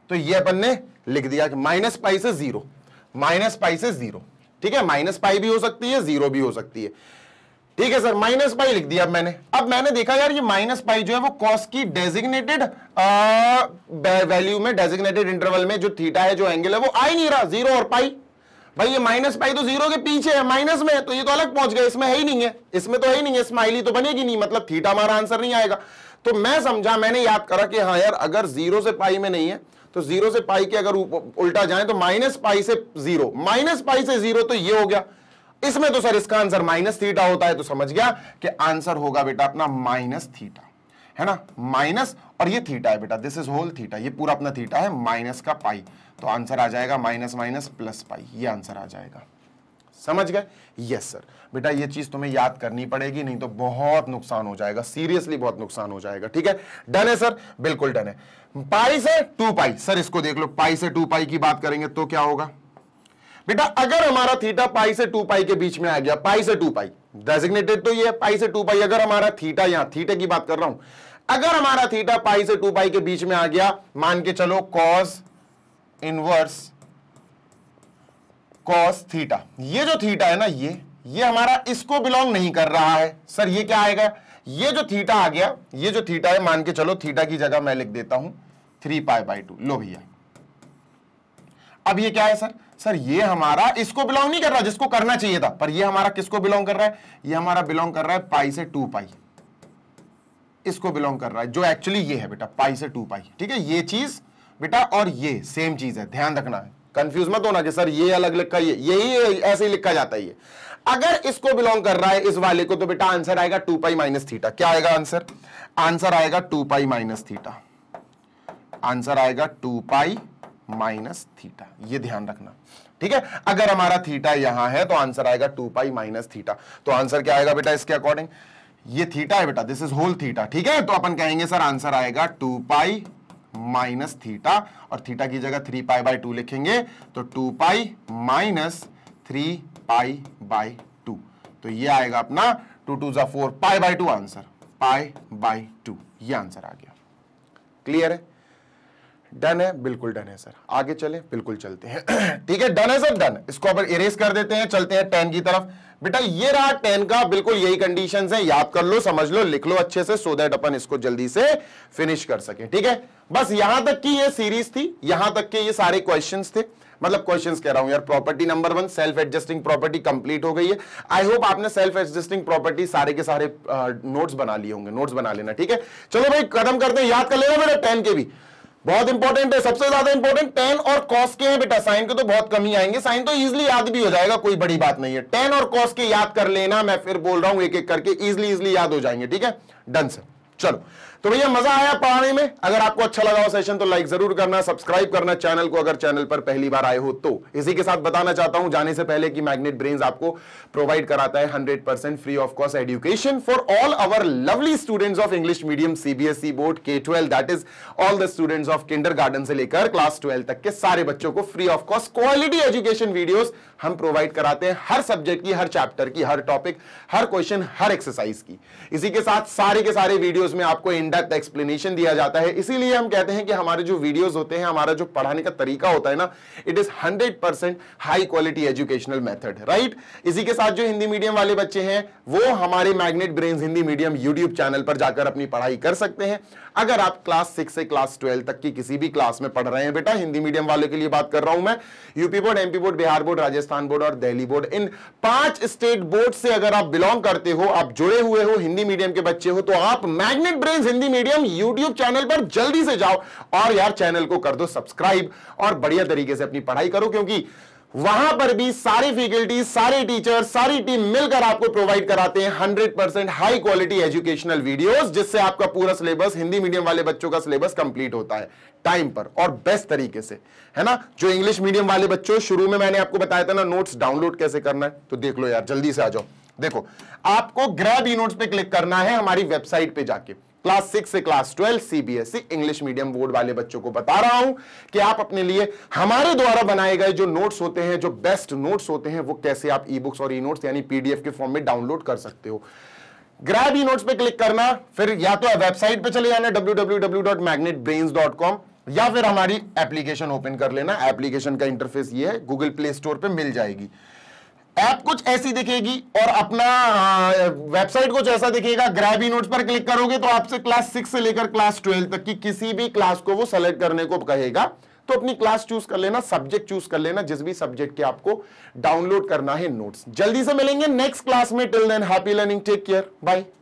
तो ये अपन ने लिख दिया कि माइनस पाई से जीरो माइनस पाई से जीरो ठीक है माइनस पाई भी हो सकती है जीरो भी हो सकती है ठीक है सर माइनस पाई लिख दिया मैंने अब मैंने देखा यार ये माइनस पाई जो है वो कॉस की डेजिग्नेटेड वैल्यू में डेजिग्नेटेड इंटरवल में जो थीटा है जो एंगल है वो आ ही नहीं रहा जीरो और पाई भाई ये माइनस पाई तो जीरो के पीछे है माइनस में है तो ये तो अलग पहुंच गए इसमें है ही नहीं है इसमें तो है ही नहीं है स्माइली तो बनेगी नहीं मतलब थीटा हमारा आंसर नहीं आएगा तो मैं समझा मैंने याद करा कि हाँ यार अगर जीरो से पाई में नहीं है तो जीरो से पाई के अगर उल्टा जाए तो माइनस पाई से जीरो माइनस पाई से जीरो तो ये हो गया इसमें तो सर इसका आंसर माइनस थीटा होता है तो समझ गया कि आंसर होगा बेटा अपना माइनस थीटा है ना माइनस और ये थीटा है बेटा दिस इज होल थीटा ये पूरा अपना थीटा है माइनस का पाई तो आंसर आ जाएगा माइनस माइनस प्लस पाई ये आंसर आ जाएगा समझ गए यस सर बेटा ये चीज तुम्हें याद करनी पड़ेगी नहीं तो बहुत नुकसान हो जाएगा सीरियसली बहुत नुकसान हो जाएगा ठीक है डन है सर बिल्कुल डन है पाई से टू पाई सर इसको देख लो पाई से टू पाई की बात करेंगे तो क्या होगा बेटा अगर हमारा थीटा पाई से टू पाई के बीच में आ गया पाई से टू पाई डेजिग्नेटेड तो ये पाई से टू पाई अगर हमारा थीटा यहां थीटे की बात कर रहा हूं अगर हमारा थीटा पाई से टू पाई के बीच में आ गया मान के चलो कॉस इनवर्स कॉस थीटा ये जो थीटा है ना ये ये हमारा इसको बिलोंग नहीं कर रहा है सर ये क्या आएगा ये जो थीटा आ गया ये जो थीटा है मान के चलो थीटा की जगह मैं लिख देता हूं थ्री पाई बाई टू लो भैया अब ये क्या है सर सर ये हमारा इसको बिलोंग नहीं कर रहा जिसको करना चाहिए था पर ये हमारा किसको बिलोंग कर रहा है ये हमारा बिलोंग कर रहा है पाई से टू पाई इसको बिलोंग कर रहा है जो एक्चुअली ये है बेटा पाई से टू पाई ठीक है ये चीज बेटा और ये सेम चीज है ध्यान रखना है कंफ्यूज मत होना कि सर ये अलग लिखा ये यही ऐसे ही लिखा जाता है ये अगर इसको बिलोंग कर रहा है इस वाले को तो बेटा आंसर आएगा टू पाई माइनस थीटा क्या आएगा आंसर आंसर आएगा two pi minus theta answer आएगा टू पाई माइनस थीटा ये ध्यान रखना ठीक है अगर हमारा थीटा यहां है तो आंसर आएगा टू पाई माइनस थीटा तो आंसर क्या आएगा बेटा इसके अकॉर्डिंग ये थीटा है बेटा दिस इज होल थीटा ठीक है तो अपन कहेंगे सर आंसर आएगा टू पाई माइनस थीटा और थीटा की जगह थ्री पाई बाई टू लिखेंगे तो two pi minus three pi by two तो ये आएगा अपना टू टू जा four pi by two answer pi by two ये आंसर आ गया क्लियर है डन है बिल्कुल डन है सर आगे चले बिल्कुल चलते हैं ठीक है डन है सर डन इसको अब इरेज कर देते हैं चलते हैं टेन की तरफ बेटा ये रहा टेन का बिल्कुल यही कंडीशन है याद कर लो समझ लो लिख लो अच्छे से सो देट अपन इसको जल्दी से फिनिश कर सके ठीक है बस यहां तक की ये सीरीज थी यहां तक के ये सारे क्वेश्चन थे मतलब क्वेश्चंस कह रहा हूं यार property number one self adjusting property complete हो गई है आई होप आपने सेल्फ एडजस्टिंग प्रॉपर्टी सारे के सारे नोट्स uh, बना लिए होंगे नोट्स बना लेना ठीक है चलो भाई कदम करते हैं याद कर लेना मेरा टेन के भी बहुत इंपॉर्टेंट है सबसे ज्यादा इंपॉर्टेंट टेन और कॉस के हैं बेटा साइन के तो बहुत कम ही आएंगे साइन तो इजिली याद भी हो जाएगा कोई बड़ी बात नहीं है टेन और कॉस के याद कर लेना मैं फिर बोल रहा हूं एक एक करके इजिली इजिली याद हो जाएंगे ठीक है डन सर चलो तो भैया मजा आया पढ़ाने में अगर आपको अच्छा लगा हो सेशन तो लाइक जरूर करना सब्सक्राइब करना चैनल को अगर चैनल पर पहली बार आए हो तो इसी के साथ बताना चाहता हूं जाने से पहले कि मैग्नेट ब्रेन्स आपको प्रोवाइड कराता है 100% free of cost education for all our lovely students of English medium CBSE board के twelve that is all the students of kinder से लेकर क्लास ट्वेल्व तक के सारे बच्चों को free of cost quality education video हम प्रोवाइड कराते हैं हर सब्जेक्ट की हर चैप्टर की हर टॉपिक हर क्वेश्चन हर एक्सरसाइज की इसी के साथ सारे के सारे वीडियोस में आपको इनडेप्थ एक्सप्लेनेशन दिया जाता है इसीलिए हम कहते हैं कि हमारे जो वीडियोस होते हैं हमारा जो पढ़ाने का तरीका होता है ना it is hundred percent high quality educational method right इसी के साथ जो हिंदी मीडियम वाले बच्चे हैं वो हमारे magnet brain Hindi medium YouTube channel पर जाकर अपनी पढ़ाई कर सकते हैं अगर आप क्लास सिक्स से क्लास ट्वेल्व तक की किसी भी क्लास में पढ़ रहे हैं बेटा हिंदी मीडियम वाले के लिए बात कर रहा हूं मैं UP board MP board Bihar board Rajasthan Rajasthan board और दिल्ली बोर्ड इन पांच स्टेट बोर्ड से अगर आप बिलोंग करते हो आप जुड़े हुए हो हिंदी मीडियम के बच्चे हो तो आप magnet brain Hindi medium YouTube channel पर जल्दी से जाओ और यार चैनल को कर दो सब्सक्राइब और बढ़िया तरीके से अपनी पढ़ाई करो क्योंकि वहां पर भी सारी फैकल्टी सारे टीचर सारी टीम मिलकर आपको प्रोवाइड कराते हैं 100 percent high quality educational videos जिससे आपका पूरा सिलेबस हिंदी मीडियम वाले बच्चों का सिलेबस कंप्लीट होता है टाइम पर और बेस्ट तरीके से है ना जो इंग्लिश मीडियम वाले बच्चों शुरू में मैंने आपको बताया था ना नोट्स डाउनलोड कैसे करना है तो देख लो यार जल्दी से आ जाओ देखो आपको ग्रैब ई नोट्स पे क्लिक करना है हमारी वेबसाइट पे जाके क्लास सिक्स से class twelve CBSE English medium board वाले बच्चों को बता रहा हूं कि आप अपने लिए हमारे द्वारा बनाए गए जो नोट्स होते हैं जो बेस्ट नोट्स होते हैं वो कैसे आप ई बुक्स और ई नोट्स यानी पीडीएफ के फॉर्म में डाउनलोड कर सकते हो ग्रैब ई नोट्स पे क्लिक करना फिर या तो वेबसाइट पे चले जाना डब्ल्यू या फिर हमारी एप्लीकेशन ओपन कर लेना एप्लीकेशन का इंटरफेस ये है गूगल प्ले स्टोर पे मिल जाएगी ऐप कुछ ऐसी दिखेगी और अपना वेबसाइट कुछ ऐसा दिखेगा ग्रैबी नोट्स पर क्लिक करोगे तो आपसे क्लास सिक्स से लेकर क्लास ट्वेल्व तक की किसी भी क्लास को वो सेलेक्ट करने को कहेगा तो अपनी क्लास चूज कर लेना सब्जेक्ट चूज कर लेना जिस भी सब्जेक्ट के आपको डाउनलोड करना है नोट्स जल्दी से मिलेंगे नेक्स्ट क्लास में till then happy learning take care bye